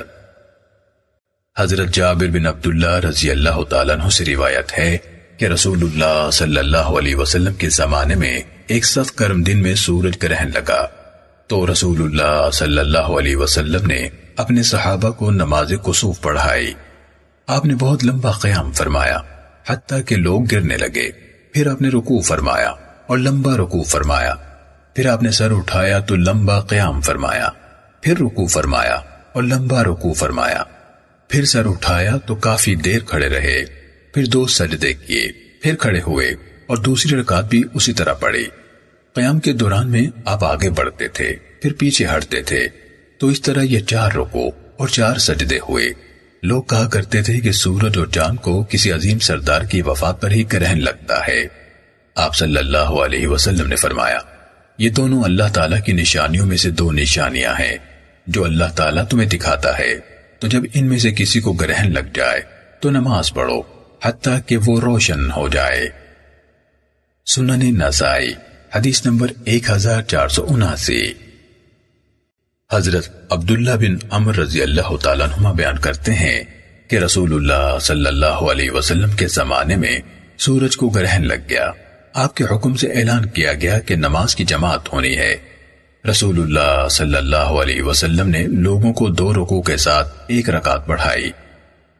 हजरत जाबिर बिन अब्दुल्ला रजी अल्लाह तु से रिवायत है कि रसूलुल्लाह सल्लल्लाहु अलैहि वसल्लम के जमाने में एक सख्त गर्म दिन में सूरज ग्रहण लगा तो रसूलुल्लाह सल्लल्लाहु अलैहि वसल्लम ने अपने सहाबा को नमाज कसूफ पढ़ाई आपने बहुत लंबा क्याम फरमाया हती के लोग गिरने लगे फिर आपने रुकू फरमाया और लंबा रुकू फरमाया फिर आपने सर उठाया तो लंबा क्याम फरमाया फिर रुकू फरमाया और लंबा रुकू फरमाया फिर सर उठाया तो काफी देर खड़े रहे फिर दो सजदे किए फिर खड़े हुए और दूसरी रकात भी उसी तरह पड़ी क्याम के दौरान में आप आगे बढ़ते थे फिर पीछे हटते थे तो इस तरह ये चार रुको और चार सजदे हुए लोग कहा करते थे कि सूरज और चांद को किसी अजीम सरदार की वफात पर ही ग्रहण लगता है आप सल्लल्लाहु अलैहि वसल्लम ने फरमाया ये दोनों अल्लाह ताला की निशानियों में से दो निशानियां हैं जो अल्लाह ताला तुम्हें दिखाता है तो जब इनमें से किसी को ग्रहण लग जाए तो नमाज पढ़ो हती कि वो रोशन हो जाए सुनने नजाई हदीस नंबर एक हजार चार सौ उनासी हजरत अब्दुल्ला बिन अमर रजी अल्लाह तुमा बयान करते हैं कि रसूलुल्लाह सल्लल्लाहु अलैहि वसल्लम के जमाने में सूरज को ग्रहण लग गया आपके हुक्म से ऐलान किया गया कि नमाज की जमात होनी है रसूलुल्लाह सल्लल्लाहु अलैहि वसल्लम ने लोगों को दो रुकू के साथ एक रकात बढ़ाई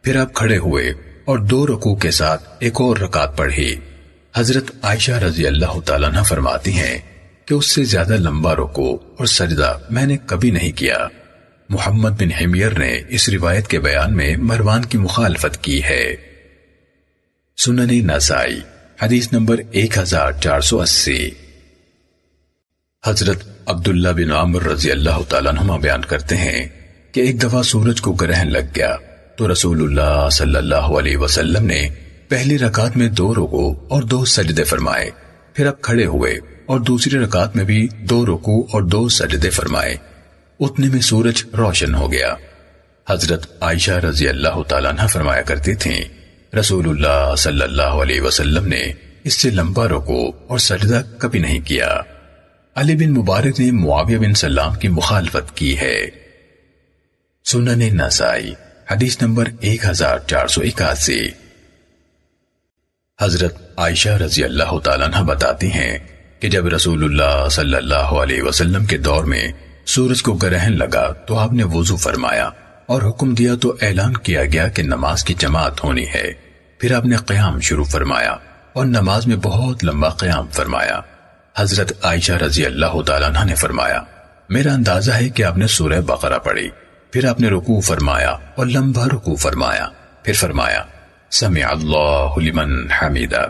फिर आप खड़े हुए और दो रुकू के साथ एक और रकात पढ़ी हजरत आयशा रजी अल्लाह तला फरमाती हैं कि उससे ज्यादा लंबा रोको और सजदा मैंने कभी नहीं किया मोहम्मद बिन हेमियर ने इस रिवायत के बयान में मरवान की मुखालफत की है सुनने नसाई हदीस नंबर 1480 हजरत अब्दुल्ला बिन आमर रजी अल्लाह तुमा बयान करते हैं कि एक दफा सूरज को ग्रहण लग गया तो रसूलुल्लाह सल्लल्लाहु अलैहि वसल्लम ने पहली रकात में दो रुको और दो सजदे फरमाए फिर अब खड़े हुए और दूसरी रकात में भी दो रुकू और दो सजदे फरमाए उतने में सूरज रोशन हो गया हजरत आयशा रजी अल्लाह तला फरमाया करती थी रसूलुल्लाह सल्लल्लाहु अलैहि वसल्लम ने इससे लंबा रुको और सजदा कभी नहीं किया अली बिन मुबारक ने मुआविया बिन सलाम की मुखालफत की है सुनने नसाई हदीस नंबर एक हजार चार सौ इक्यासी हजरत आयशा रजी अल्लाह तला बताती हैं कि जब रसूलुल्लाह सल्लल्लाहु अलैहि वसल्लम के दौर में सूरज को ग्रहण लगा तो आपने वजू फरमाया और हुक्म दिया तो ऐलान किया गया कि नमाज की जमात होनी है फिर आपने क्याम शुरू फरमाया और नमाज में बहुत लंबा क्याम फरमाया हजरत आयशा रजी अल्लाह तला ने फरमाया मेरा अंदाजा है कि आपने सूरह बकरा पढ़ी फिर आपने रुकू फरमाया और लंबा रुकू फरमाया फिर फरमाया समय अल्लाहमन हामिदा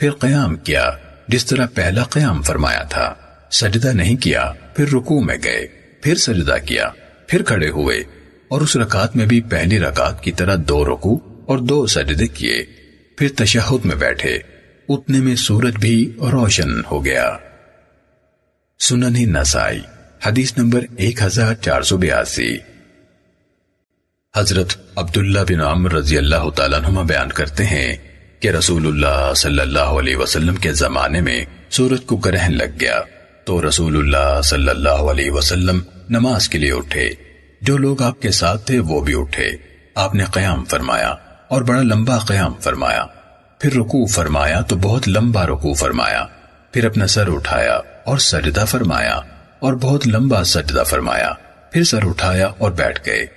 फिर क्याम किया जिस तरह पहला क्याम फरमाया था सजदा नहीं किया फिर रुकू में गए फिर सजदा किया फिर खड़े हुए और उस रकात में भी पहली रकात की तरह दो रुकू और दो सजदे किए फिर तशहद में बैठे उतने में सूरज भी रोशन हो गया सुनन ही नसाई हदीस नंबर एक हजार चार सौ बयासी हजरत अब्दुल्ला बिन अम्र रजी अल्लाह तुमा बयान करते हैं कि रसूलुल्लाह सल्लल्लाहु अलैहि वसल्लम के जमाने में सूरज को ग्रहण लग गया तो रसूलुल्लाह सल्लल्लाहु अलैहि वसल्लम नमाज के लिए उठे जो लोग आपके साथ थे वो भी उठे आपने क्याम फरमाया और बड़ा लंबा क्याम फरमाया फिर रुकू फरमाया तो बहुत लंबा रुकू फरमाया फिर अपना सर उठाया और सजदा फरमाया और बहुत लंबा सजदा फरमाया फिर सर उठाया और बैठ गए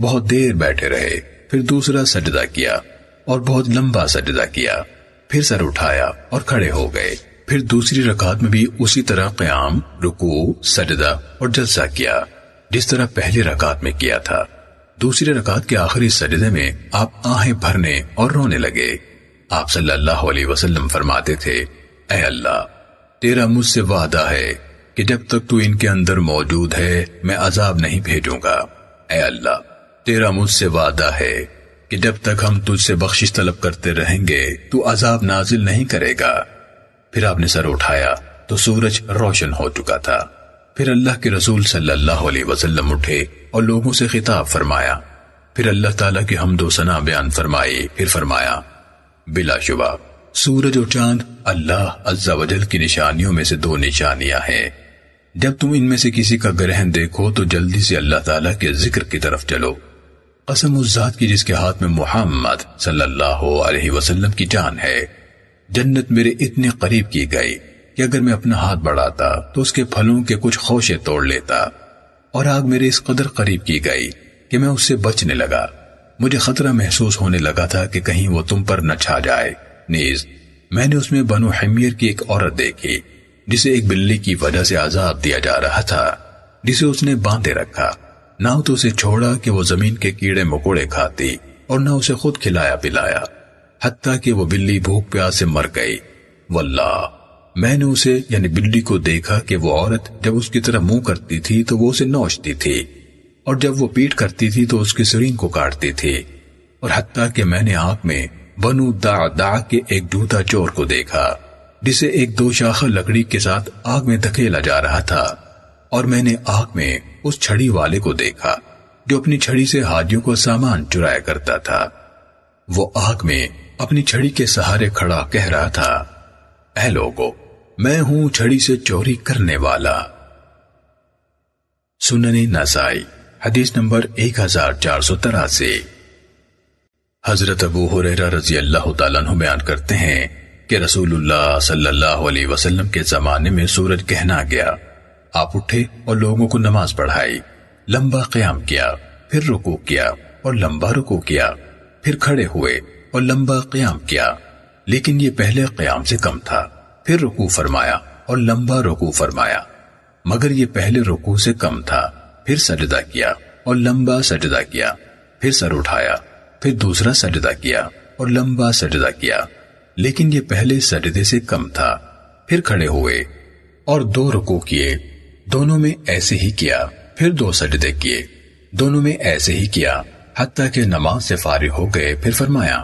बहुत देर बैठे रहे फिर दूसरा सजदा किया और बहुत लंबा सजदा किया फिर सर उठाया और खड़े हो गए फिर दूसरी रकात में भी उसी तरह क्याम रुकू सजदा और जलसा किया जिस तरह पहले रकात में किया था दूसरी रकात के आखिरी सजदे में आप आहें भरने और रोने लगे आप सल्लल्लाहु अलैहि वसल्लम फरमाते थे ए अल्लाह तेरा मुझसे वादा है कि जब तक तू इनके अंदर मौजूद है मैं अजाब नहीं भेजूंगा ए अल्लाह तेरा मुझसे वादा है कि जब तक हम तुझसे बख्शिश तलब करते रहेंगे तू अजाब नाजिल नहीं करेगा फिर आपने सर उठाया तो सूरज रोशन हो चुका था फिर अल्लाह के रसूल सल्लल्लाहु अलैहि वसल्लम उठे और लोगों से खिताब फरमाया फिर अल्लाह ताला की दो सना बयान फरमाई फिर फरमाया बिलाशुबा सूरज और चांद अल्लाह अज्जा वजल की निशानियों में से दो निशानियां हैं जब तुम इनमें से किसी का ग्रहण देखो तो जल्दी से अल्लाह ताला के जिक्र की तरफ चलो कसम उस जात की जिसके हाथ में मोहम्मद सल्लल्लाहु अलैहि वसल्लम की जान है जन्नत मेरे इतने करीब की गई कि अगर मैं अपना हाथ बढ़ाता तो उसके फलों के कुछ खोशे तोड़ लेता और आग मेरे इस कदर करीब की गई कि मैं उससे बचने लगा मुझे खतरा महसूस होने लगा था कि कहीं वो तुम पर न छा जाए नीज मैंने उसमें बनो हमियर की एक औरत देखी जिसे एक बिल्ली की वजह से आजाद दिया जा रहा था जिसे उसने बांधे रखा ना तो उसे छोड़ा कि वो जमीन के कीड़े मकोड़े खाती और ना उसे खुद खिलाया पिलाया हती कि वो बिल्ली भूख प्यास से मर गई वल्ला मैंने उसे यानी बिल्ली को देखा कि वो औरत जब उसकी तरह मुंह करती थी तो वो उसे नोचती थी और जब वो पीट करती थी तो उसके सरीन को काटती थी और हती के मैंने आंख में बनु दा दा के एक जूता चोर को देखा जिसे एक दो शाखा लकड़ी के साथ आग में धकेला जा रहा था और मैंने आग में उस छड़ी वाले को देखा जो अपनी छड़ी से हाजियों को सामान चुराया करता था वो आग में अपनी छड़ी के सहारे खड़ा कह रहा था ए लोगो मैं हूं छड़ी से चोरी करने वाला सुनने नसाई हदीस नंबर एक हजार चार सौ तिरासी हजरत अबू हुरैरा रजी अल्लाह तु बयान करते हैं कि रसूलुल्लाह सल्लल्लाहु अलैहि वसल्लम के जमाने में सूरज कहना गया आप उठे और लोगों को नमाज पढ़ाई लंबा क्याम किया फिर रुकू किया और लंबा रुकू किया फिर खड़े हुए और लंबा क्याम किया लेकिन ये पहले क्याम से कम था फिर रुकू फरमाया और लंबा रुकू फरमाया मगर ये पहले रुकू से कम था फिर सजदा किया और लंबा सजदा किया फिर सर उठाया फिर दूसरा सजदा किया और लंबा सजदा किया लेकिन ये पहले सजदे से कम था फिर खड़े हुए और दो रुकू किए दोनों में ऐसे ही किया फिर दो सजदे किए दोनों में ऐसे ही किया हती के नमाज से फारिग हो गए फिर फरमाया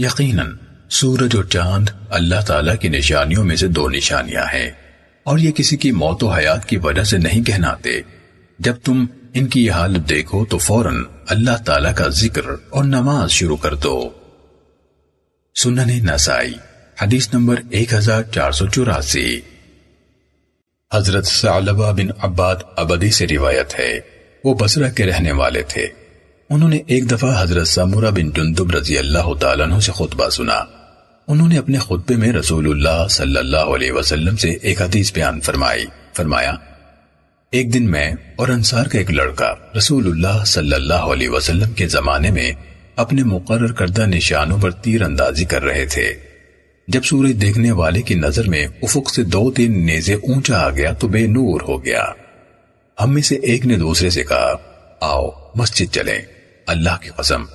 यकीनन सूरज और चांद अल्लाह ताला की निशानियों में से दो निशानियां हैं और ये किसी की मौत और हयात की वजह से नहीं कहनाते जब तुम इनकी यह हालत देखो तो फौरन अल्लाह ताला का जिक्र और नमाज शुरू कर दो सुनने नसाई हदीस नंबर एक हजार चार सौ चौरासी हजरत सालबा बिन अब्बाद अबदी से रिवायत है वो बसरा के रहने वाले थे उन्होंने एक दफा हजरत समूरा बिन जुंदुब रजी अल्लाह तु से खुतबा सुना उन्होंने अपने खुतबे में रसूलुल्लाह सल्लल्लाहु से एक हदीस बयान फरमाई फरमाया एक दिन मैं और अंसार का एक लड़का रसूल सल्लल्लाहु अलैहि के जमाने में अपने मुकर करदा निशानों पर तीर अंदाजी कर रहे थे जब सूरज देखने वाले की नजर में उफुक से दो तीन नेजे ऊंचा आ गया तो बेनूर हो गया हम में से एक ने दूसरे से कहा आओ मस्जिद चले अल्लाह की कसम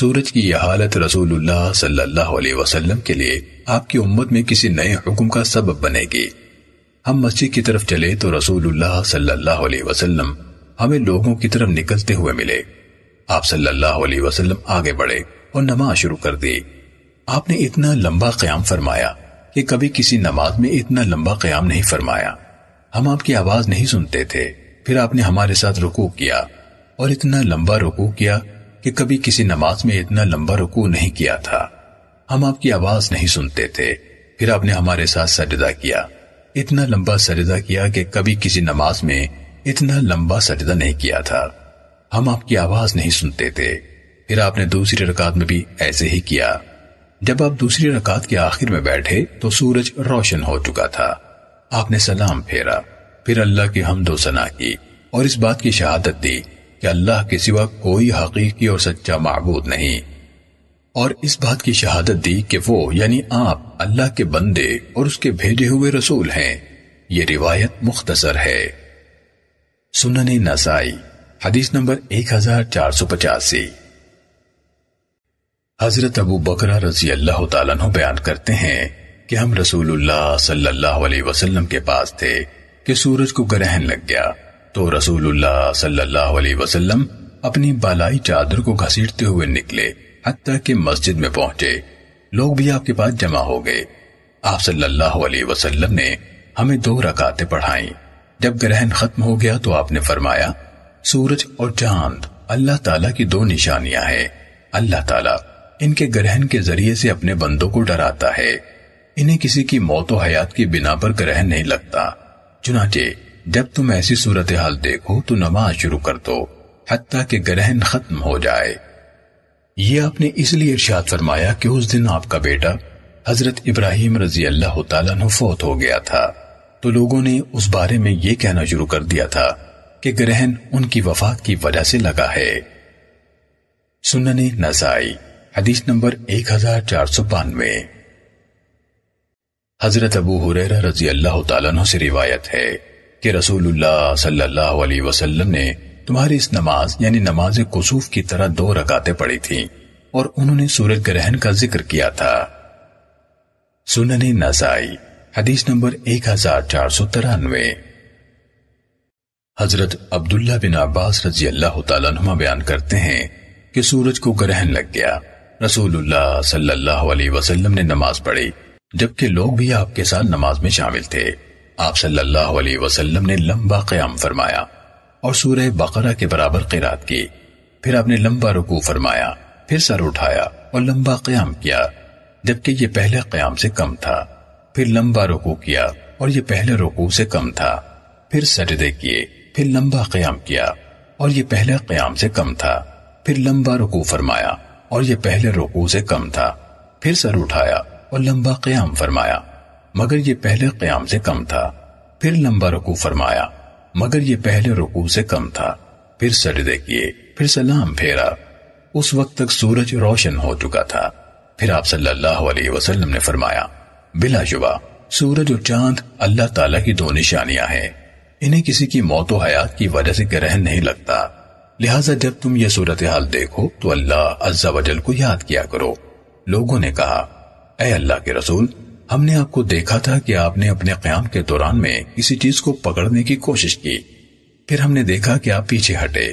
सूरज की यह हालत रसूलुल्लाह सल्लल्लाहु अलैहि वसल्लम के लिए आपकी उम्मत में किसी नए हुक्म का सबब बनेगी हम मस्जिद की तरफ चले तो रसूलुल्लाह सल्लल्लाहु अलैहि वसल्लम हमें लोगों की तरफ निकलते हुए मिले आप सल्लल्लाहु अलैहि वसल्लम आगे बढ़े और नमाज शुरू कर दी आपने इतना लंबा क्याम फरमाया कि कभी किसी नमाज में इतना लंबा क्याम नहीं फरमाया हम आपकी आवाज नहीं सुनते थे फिर आपने हमारे साथ रुकू किया और इतना लंबा रुकू किया कि कभी किसी नमाज में इतना लंबा रुकू नहीं किया था हम आपकी आवाज नहीं सुनते थे फिर आपने हमारे साथ सजदा किया इतना लंबा सजदा किया कि कभी किसी नमाज में इतना लंबा सजदा नहीं किया था हम आपकी आवाज नहीं सुनते थे फिर आपने दूसरी रकात में भी ऐसे ही किया जब आप दूसरी रकात के आखिर में बैठे तो सूरज रोशन हो चुका था आपने सलाम फेरा फिर अल्लाह की हमदोसना सना की और इस बात की शहादत दी कि अल्लाह के सिवा कोई हकीकी और सच्चा मबूद नहीं और इस बात की शहादत दी कि वो यानी आप अल्लाह के बंदे और उसके भेजे हुए रसूल हैं ये रिवायत मुख्तसर है सुनने नसाई हदीस नंबर एक हजार चार सौ पचासी हजरत अबू बकरा रजी अल्लाह तु बयान करते हैं कि हम रसूल सल्लल्लाहु के पास थे कि सूरज को ग्रहण लग गया तो रसूल सल्लल्लाहु अपनी बालाई चादर को घसीटते हुए निकले हत्या कि मस्जिद में पहुंचे लोग भी आपके पास जमा हो गए आप सल्लाह ने हमें दो रकातें पढ़ाई जब ग्रहण खत्म हो गया तो आपने फरमाया सूरज और चांद अल्लाह तला की दो निशानियां हैं अल्लाह तला इनके ग्रहण के जरिए से अपने बंदों को डराता है इन्हें किसी की मौत और हयात की बिना पर ग्रहण नहीं लगता चुनाचे जब तुम ऐसी सूरत हाल देखो तो नमाज शुरू कर दो हत्या के ग्रहण खत्म हो जाए ये आपने इसलिए इर्शाद फरमाया कि उस दिन आपका बेटा हजरत इब्राहिम रजी अल्लाह तु फौत हो गया था तो लोगों ने उस बारे में यह कहना शुरू कर दिया था कि ग्रहण उनकी वफात की वजह से लगा है सुनने नजाई हदीस नंबर एक हजार चार सौ बानवे हजरत अबू हुरैरा रजी अल्लाह तु से रिवायत है कि रसूलुल्लाह सल्लल्लाहु अलैहि वसल्लम ने तुम्हारी इस नमाज यानी नमाज कुसूफ की तरह दो रकातें पड़ी थी और उन्होंने सूरज ग्रहण का जिक्र किया था सुनने नसाई हदीस नंबर एक हजार चार सौ तिरानवे हजरत अब्दुल्ला बिन अब्बास रजी अल्लाह तुमा बयान करते हैं कि सूरज को ग्रहण लग गया रसूलुल्लाह सल्लल्लाहु अलैहि वसल्लम ने नमाज पढ़ी जबकि लोग भी आपके साथ नमाज में शामिल थे आप सल्लल्लाहु अलैहि वसल्लम ने लंबा क़याम फरमाया और सूरह बकरा के बराबर किरात की फिर आपने लंबा रुकू फरमाया फिर सर उठाया और लंबा क़याम किया जबकि ये पहले क़याम से कम था फिर लंबा रुकू किया और ये पहले रुकू से कम था फिर सजदे किए फिर लंबा क़याम किया और ये पहले क़याम से कम था फिर लंबा रुकू फरमाया और ये पहले रुकू से कम था फिर सर उठाया और लंबा क्याम फरमाया मगर ये पहले क्याम से कम था फिर लंबा रुकू फरमाया मगर ये पहले रुकू से कम था फिर सजदे किए फिर सलाम फेरा उस वक्त तक सूरज रोशन हो चुका था फिर आप सल्लल्लाहु अलैहि वसल्लम ने फरमाया बिलाशुबा सूरज और चांद अल्लाह ताला की दो निशानियां हैं इन्हें किसी की मौत हयात की वजह से ग्रहण नहीं लगता लिहाजा जब तुम यह सूरत हाल देखो तो अल्लाह अज्जा वजल को याद किया करो लोगों ने कहा अः अल्लाह के रसूल हमने आपको देखा था कि आपने अपने क्याम के दौरान में किसी चीज को पकड़ने की कोशिश की फिर हमने देखा कि आप पीछे हटे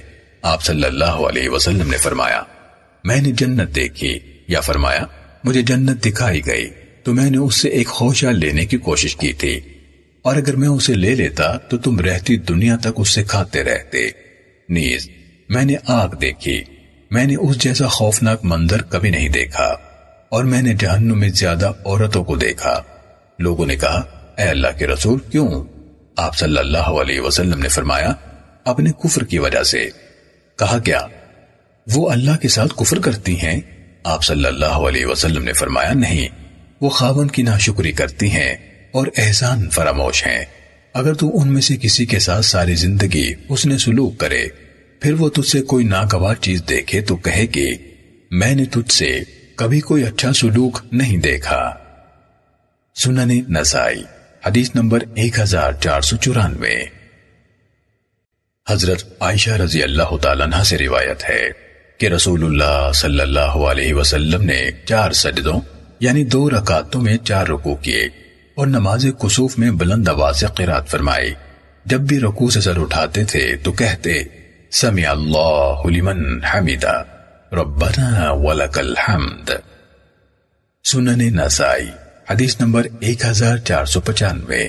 आप सल्लल्लाहु अलैहि वसल्लम ने फरमाया मैंने जन्नत देखी या फरमाया मुझे जन्नत दिखाई गई तो मैंने उससे एक होशियार लेने की कोशिश की थी और अगर मैं उसे ले लेता तो तुम रहती दुनिया तक उससे खाते रहते नीज मैंने आग देखी मैंने उस जैसा खौफनाक मंजर कभी नहीं देखा और मैंने जहन्नुम में ज्यादा औरतों को देखा लोगों ने कहा ए अल्लाह के रसूल क्यों आप सल्लल्लाहु अलैहि वसल्लम ने फरमाया अपने कुफर की वजह से कहा क्या वो अल्लाह के साथ कुफर करती हैं आप सल्लल्लाहु अलैहि वसल्लम ने फरमाया नहीं वो खावन की नाशुक्री करती हैं और एहसान फरामोश हैं अगर तू उनमें से किसी के साथ सारी जिंदगी उसने सुलूक करे फिर वो तुझसे कोई नागवार चीज देखे तो कहे मैंने तुझसे कभी कोई अच्छा सुलूक नहीं देखा सुनने नसाई हदीस नंबर एक हजार चार सौ चौरानवे हजरत आयशा रजी अल्लाह तला से रिवायत है कि रसूलुल्लाह सल्लल्लाहु अलैहि वसल्लम ने चार सजदों यानी दो रकातों में चार रुकू किए और नमाज कुसूफ में बुलंद आवाज से किरात फरमाई जब भी रकू से सर उठाते थे तो कहते سمع الله لمن حمد ربنا ولك الحمد सुनने नसाई हदीस नंबर एक हजार चार सौ पचानवे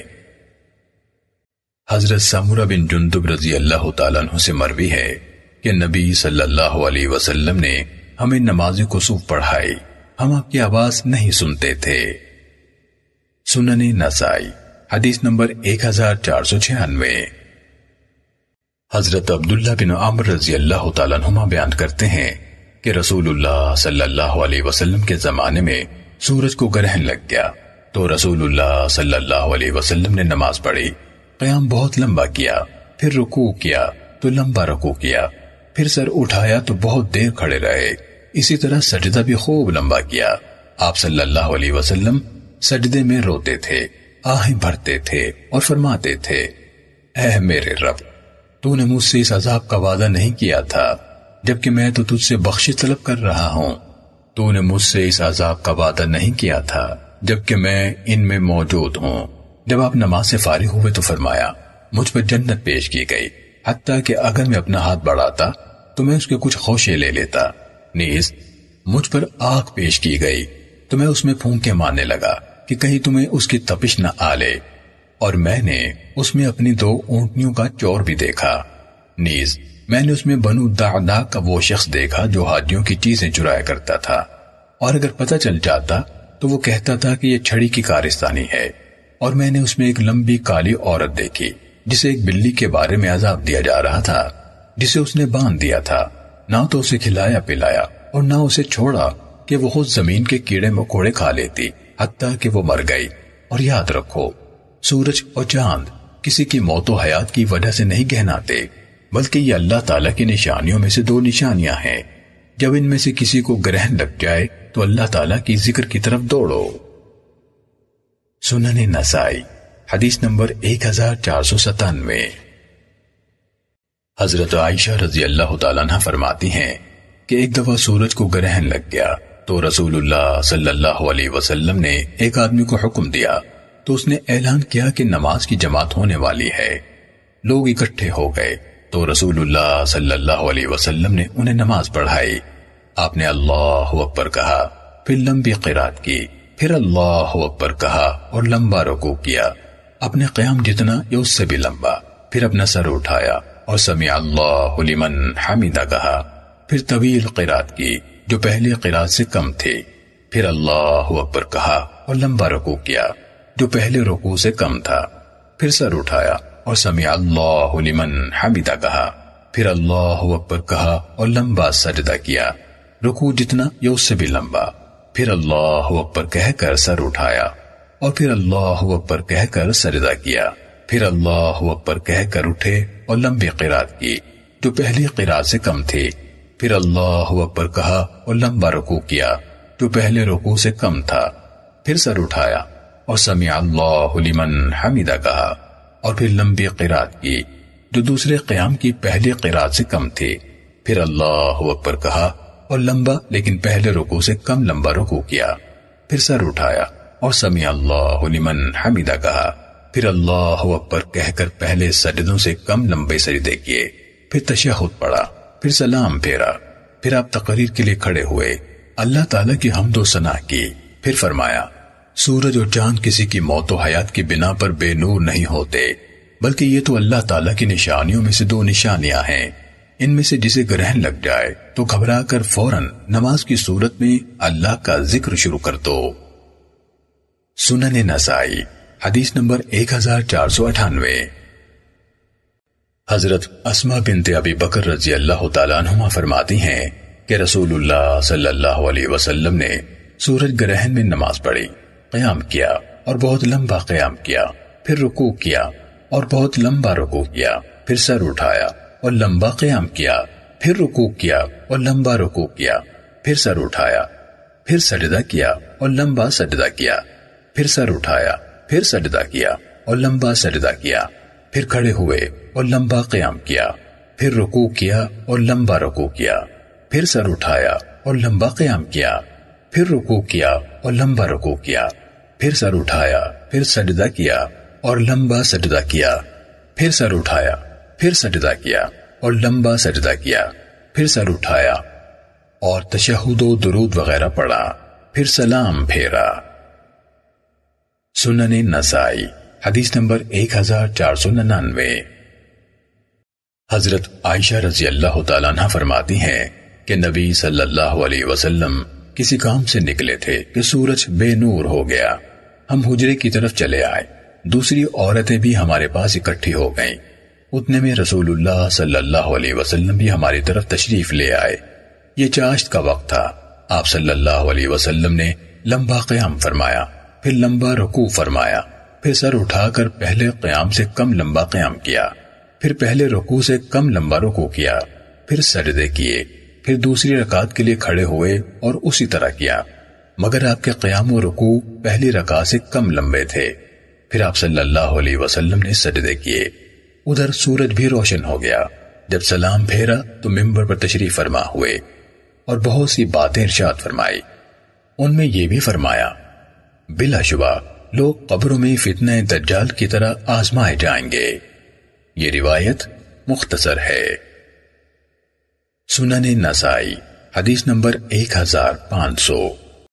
हजरत सामुरा बिन जुंदुब रजी अल्लाह तु से मरवी है कि नबी सल्लल्लाहु अलैहि वसल्लम ने हमें नमाज कुसूफ पढ़ाई हम आपकी आवाज नहीं सुनते थे सुनने नसाई हदीस नंबर एक हजार चार सौ छियानवे हजरत अब्दुल्ला बिन अमर रजी अल्लाह तुमा बयान करते हैं कि रसूलुल्लाह सल्लल्लाहु अलैहि वसल्लम के जमाने में सूरज को ग्रहण लग गया तो रसूलुल्लाह सल्लल्लाहु अलैहि वसल्लम ने नमाज पढ़ी क्याम बहुत लंबा किया फिर रुकू किया तो लंबा रुकू किया फिर सर उठाया तो बहुत देर खड़े रहे इसी तरह सजदा भी खूब लंबा किया आप सल्लल्लाहु सजदे में रोते थे आहें भरते थे और फरमाते थे ऐ मेरे रब तूने मुझसे इस अजाब का वादा नहीं किया था जबकि मैं तो तुझसे बख्शी तलब कर रहा हूं तूने मुझसे इस अजाब का वादा नहीं किया था जबकि मैं इनमें मौजूद हूं जब आप नमाज से फारिग हुए तो फरमाया मुझ पर जन्नत पेश की गई हती कि अगर मैं अपना हाथ बढ़ाता तो मैं उसके कुछ होशे ले लेता नीज मुझ पर आग पेश की गई तो मैं उसमें फूंके मारने लगा कि कहीं तुम्हें उसकी तपिश न आ ले और मैंने उसमें अपनी दो ऊंटनियों का चोर भी देखा नीज मैंने उसमें बनु दादा का वो शख्स देखा जो हाथियों की चीजें चुराया करता था और अगर पता चल जाता तो वो कहता था कि ये छड़ी की कारिस्तानी है और मैंने उसमें एक लंबी काली औरत देखी जिसे एक बिल्ली के बारे में अजाब दिया जा रहा था जिसे उसने बांध दिया था ना तो उसे खिलाया पिलाया और ना उसे छोड़ा कि वो खुद जमीन के कीड़े मकोड़े खा लेती हत्या कि वो मर गई और याद रखो सूरज और चांद किसी की मौत और हयात की वजह से नहीं गहनाते बल्कि ये अल्लाह ताला की निशानियों में से दो निशानियां हैं जब इनमें से किसी को ग्रहण लग जाए तो अल्लाह ताला की जिक्र की तरफ दौड़ो सुनने नसाई हदीस नंबर एक हजार चार सौ सतानवे हजरत आयशा रजी अल्लाह तला फरमाती हैं कि एक दफा सूरज को ग्रहण लग गया तो रसूलुल्लाह सल्लल्लाहु अलैहि वसल्लम ने एक आदमी को हुक्म दिया तो उसने ऐलान किया कि नमाज की जमात होने वाली है लोग इकट्ठे हो गए तो रसूलुल्लाह सल्लल्लाहु अलैहि वसल्लम ने उन्हें नमाज पढ़ाई आपने अल्लाह अकबर कहा फिर लंबी किरात की फिर अल्लाह अकबर कहा और लंबा रुकू किया अपने क्याम जितना या उससे भी लंबा फिर अपना सर उठाया और समी अल्लाह लिमन हामिदा कहा फिर तवील किरात की जो पहले किरात से कम थी फिर अल्लाह अकबर कहा और लंबा रुकू किया जो पहले रुकू से कम था फिर सर उठाया और समय अल्लाह लिमन हमिदा कहा फिर अल्लाह अकबर कहा और लंबा सजदा किया रुकू जितना या उससे भी लंबा फिर अल्लाह अकबर कहकर सर उठाया और फिर अल्लाह अकबर कहकर सजदा किया फिर अल्लाह अकबर कहकर उठे और लंबी किरात की जो पहली किरात से कम थी फिर अल्लाह अकबर कहा और लंबा रुकू किया जो पहले रुकू से कम था फिर सर उठाया और समी अल्लाहमन हमीदा कहा और फिर लंबी किरात की जो दूसरे क्याम की पहले किरात से कम थी फिर अल्लाह अकबर कहा और लंबा लेकिन पहले रुकू से कम लंबा रुकू किया फिर सर उठाया और समी लिमन हमीदा कहा फिर अल्लाह अकबर कहकर पहले सजदों से कम लंबे सजदे किए फिर तशहद पड़ा फिर सलाम फेरा फिर आप तकरीर के लिए खड़े हुए अल्लाह ताला की हमदो सना की फिर फरमाया सूरज और चांद किसी की मौत और हयात की बिना पर बेनूर नहीं होते बल्कि ये तो अल्लाह ताला की निशानियों में से दो निशानियां हैं इनमें से जिसे ग्रहण लग जाए तो घबरा कर फौरन नमाज की सूरत में अल्लाह का जिक्र शुरू कर दो सुनन नसाई हदीस नंबर एक हजार चार सौ अठानवे हजरत असमा बिनते अबी बकर रजी अल्लाह तुमा फरमाती हैं कि रसूल सल्लल्लाहु ने सूरज ग्रहण में नमाज पढ़ी क्याम किया और बहुत लंबा क्याम किया फिर रुकू किया और बहुत लंबा रुकू किया फिर सर उठाया और लंबा क्याम किया फिर रुकू किया और लंबा रुकू किया फिर सर उठाया फिर सजदा किया और लंबा सजदा किया फिर सर उठाया फिर सजदा किया और लंबा सजदा किया फिर खड़े हुए और लंबा क्याम किया फिर रुकू किया और लंबा रुकू किया फिर सर उठाया और लंबा क्याम किया फिर रुकू किया और लंबा रुकू किया फिर सर उठाया फिर सजदा किया और लंबा सजदा किया फिर सर उठाया फिर सजदा किया और लंबा सजदा किया फिर सर उठाया और तशहदो दरूद वगैरह पढ़ा फिर सलाम फेरा सुनने नसाई हदीस नंबर एक हजार चार सौ नन्यानवे हजरत आयशा रजी अल्लाह तला फरमाती हैं कि नबी सल्लल्लाहु अलैहि वसल्लम किसी काम से निकले थे कि सूरज बेनूर हो गया हम हुजरे की तरफ चले आए दूसरी औरतें भी हमारे पास इकट्ठी हो गईं। उतने में रसूलुल्लाह सल्लल्लाहु अलैहि वसल्लम भी हमारी तरफ तशरीफ ले आए ये चाश्त का वक्त था आप सल्लल्लाहु अलैहि वसल्लम ने लंबा क्याम फरमाया फिर लंबा रुकू फरमाया फिर सर उठाकर पहले क्याम से कम लंबा क्याम किया फिर पहले रुकू से कम लंबा रुकू किया फिर सरदे किए फिर दूसरी रकात के लिए खड़े हुए और उसी तरह किया मगर आपके क्याम और रुकू पहली रका से कम लंबे थे फिर आप सल्लल्लाहु अलैहि वसल्लम ने सजदे किए उधर सूरज भी रोशन हो गया जब सलाम फेरा तो मिंबर पर तशरीफ फरमा हुए और बहुत सी बातें इर्शाद फरमाई उनमें यह भी फरमाया बिलाशुबा लोग कब्रों में फितने दज्जाल की तरह आजमाए जाएंगे ये रिवायत मुख्तसर है सुनने नसाई हदीस नंबर एक हजार पांच सौ